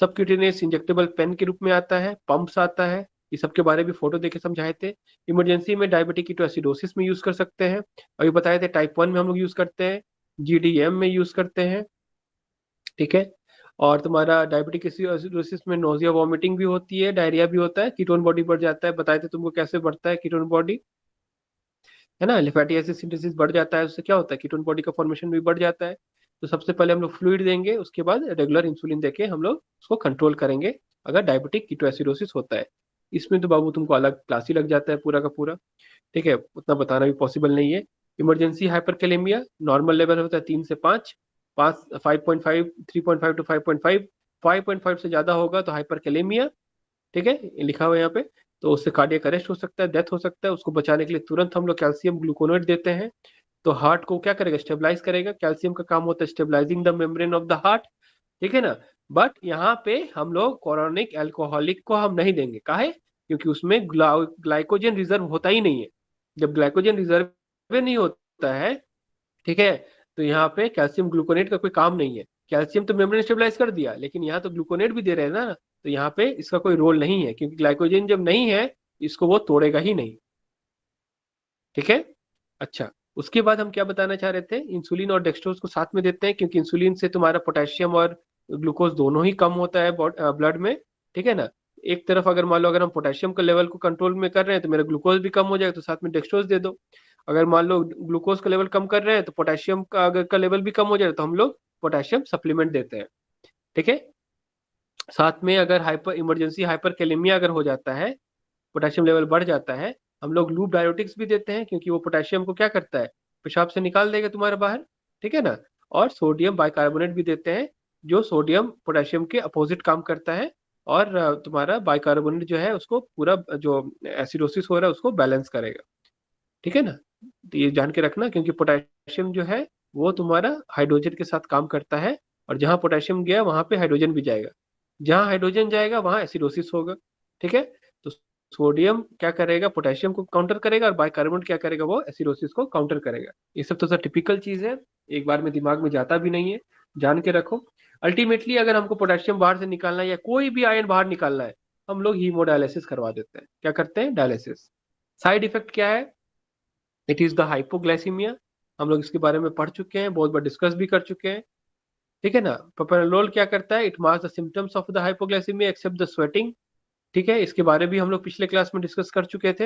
सबक्यूटेनियस इंजेक्टेबल पेन के रूप में आता है पंप्स आता है ये सब के बारे में फोटो देखे समझाए थे इमरजेंसी में डायबिटिक कीटोएसिडोसिस में यूज कर सकते हैं अभी बताए थे टाइप वन में हम लोग यूज करते हैं जीडीएम में यूज करते हैं ठीक है और तुम्हारा डायबिटिक एसिडोसिस में नोजिया वॉमिटिंग भी होती है डायरिया भी होता है कीटोन बॉडी बढ़ जाता है बताए थे तुमको कैसे बढ़ता है कीटोन बॉडी है ना लिफेटी एसिड सिंथेसिस बढ़ जाता है उससे क्या होता है कीटोन बॉडी का फॉर्मेशन भी बढ़ जाता है तो सबसे पहले हम लोग फ्लूड देंगे उसके बाद रेगुलर इंसुलिन देके हम लोग उसको कंट्रोल करेंगे अगर डायबिटिक कीटो एसिडोसिस होता है इसमें तो बाबू तुमको अलग क्लास ही लग जाता है पूरा का पूरा ठीक है उतना बताना भी पॉसिबल नहीं है इमरजेंसी हाइपरकेलेमिया नॉर्मल लेवल होता है तीन से पाँच 5.5 से ज़्यादा होगा तो कैलेमिया ठीक है लिखा हुआ यहाँ पे तो उससे कार्डियक अरेस्ट हो सकता है डेथ हो सकता है उसको बचाने के लिए तुरंत हम लोग कैल्शियम ग्लूकोनेट देते हैं तो हार्ट को क्या करेगा स्टेबलाइज करेगा कैल्शियम का काम होता है stabilising the membrane of the heart ठीक है ना बट यहाँ पे हम लोग कॉरोनिक एल्कोहलिक को हम नहीं देंगे काहे क्योंकि उसमें ग्लाइकोजन रिजर्व होता ही नहीं है जब ग्लाइकोजन रिजर्व नहीं होता है ठीक है तो यहाँ पे कैल्शियम ग्लूकोनेट का कोई काम नहीं है कैल्शियम तो मेम्ब्रेन स्टेबलाइज कर दिया लेकिन यहाँ तो ग्लूकोनेट भी दे रहे हैं ना तो यहाँ पे इसका कोई रोल नहीं है क्योंकि ग्लाइकोजन जब नहीं है इसको वो तोड़ेगा ही नहीं ठीक है अच्छा उसके बाद हम क्या बताना चाह रहे थे इंसुलिन और डेक्स्ट्रोज को साथ में देते हैं क्योंकि इंसुलिन से तुम्हारा पोटेशियम और ग्लूकोज दोनों ही कम होता है ब्लड में ठीक है ना एक तरफ अगर मान लो अगर हम पोटेशियम का लेवल को कंट्रोल में कर रहे हैं तो मेरा ग्लूकोज भी कम हो जाएगा तो साथ में डेक्स्ट्रोज दे दो अगर मान लो ग्लूकोज का लेवल कम कर रहे हैं तो पोटेशियम का अगर का लेवल भी कम हो जाए तो हम लोग पोटेशियम सप्लीमेंट देते हैं ठीक है साथ में अगर हाइपर इमरजेंसी हाइपर कैलेमिया अगर हो जाता है पोटेशियम लेवल बढ़ जाता है हम लोग लूप डायोटिक्स भी देते हैं क्योंकि वो पोटेशियम को क्या करता है पेशाब से निकाल देगा तुम्हारे बाहर ठीक है ना और सोडियम बाइकार्बोनेट भी देते हैं जो सोडियम पोटेशियम के अपोजिट काम करता है और तुम्हारा बाइकार्बोनेट जो है उसको पूरा जो एसिडोसिस हो रहा है उसको बैलेंस करेगा ठीक है ना तो ये जान के रखना क्योंकि पोटेशियम जो है वो तुम्हारा हाइड्रोजन के साथ काम करता है और जहां पोटेशियम गया वहां पे हाइड्रोजन भी जाएगा जहां हाइड्रोजन जाएगा वहां एसिडोसिस होगा ठीक है तो सोडियम क्या करेगा पोटेशियम को काउंटर करेगा और बाइकार्बोनेट क्या करेगा वो एसिडोसिस को काउंटर करेगा ये सब तो सर टिपिकल चीज़ है एक बार में दिमाग में जाता भी नहीं है जान के रखो अल्टीमेटली अगर हमको पोटेशियम बाहर से निकालना है या कोई भी आयन बाहर निकालना है हम लोग हीमोडायलिसिस करवा देते हैं क्या करते हैं डायलिसिस साइड इफेक्ट क्या है इट इज द हाइपोग्लाइसीमिया हम लोग इसके बारे में पढ़ चुके हैं बहुत बार डिस्कस भी कर चुके हैं ठीक है ना प्रोपेनलोल क्या करता है it masks the symptoms of the hypoglycaemia except the sweating ठीक है इसके बारे भी हम लोग पिछले क्लास में डिस्कस कर चुके थे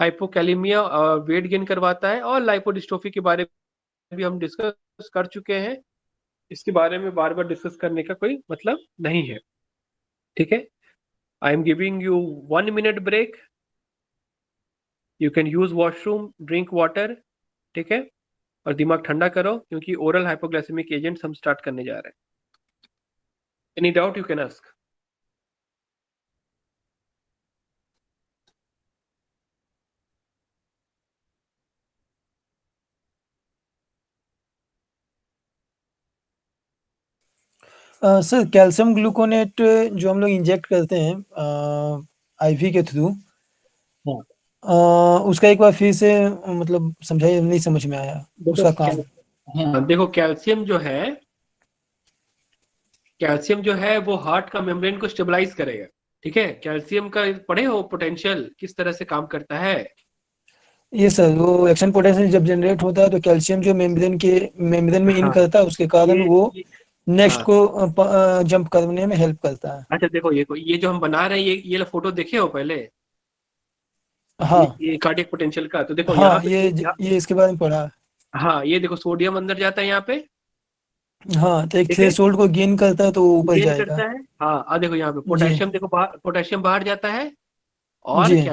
हाइपोकैलेमिया वेट गेन करवाता है और लाइपोडिस्ट्रोफी के बारे में भी हम डिस्कस कर चुके हैं इसके बारे में बार बार डिस्कस करने का कोई मतलब नहीं है ठीक है I am giving you one minute break you can use washroom drink water ठीक है और दिमाग ठंडा करो क्योंकि ओरल हाइपोग्लाइसेमिक एजेंट हम स्टार्ट करने जा रहे हैं any doubt you can ask sir calcium gluconate जो हम लोग इंजेक्ट करते हैं आईवी के थ्रू उसका एक बार फिर से मतलब समझाइए नहीं समझ में आया देखो उसका काम हाँ, हाँ देखो कैल्शियम जो है कैल्शियम जो है वो हार्ट का मेम्ब्रेन को स्टेबलाइज करेगा ठीक है कैल्शियम का पढ़े हो पोटेंशियल किस तरह से काम करता है ये सर वो एक्शन पोटेंशियल जब जनरेट होता है तो कैल्शियम जो मेम्ब्रेन के मेम्ब्रेन में इन हाँ करता है उसके कारण वो नेक्स्ट हाँ को जंप करने में हेल्प करता है अच्छा देखो ये ये जो हम बना रहे हैं ये ये फोटो देखे हो पहले हाँ ये कार्डियक पोटेंशियल का तो देखो हाँ, ये तो ये इसके बारे में पढ़ा हाँ ये देखो सोडियम अंदर जाता है यहाँ पे हाँ तो एक थ्रेशोल्ड को गेन करता है तो ऊपर जाएगा करता है हाँ देखो यहाँ पे पोटेशियम देखो बाहर पोटेशियम बाहर जाता है और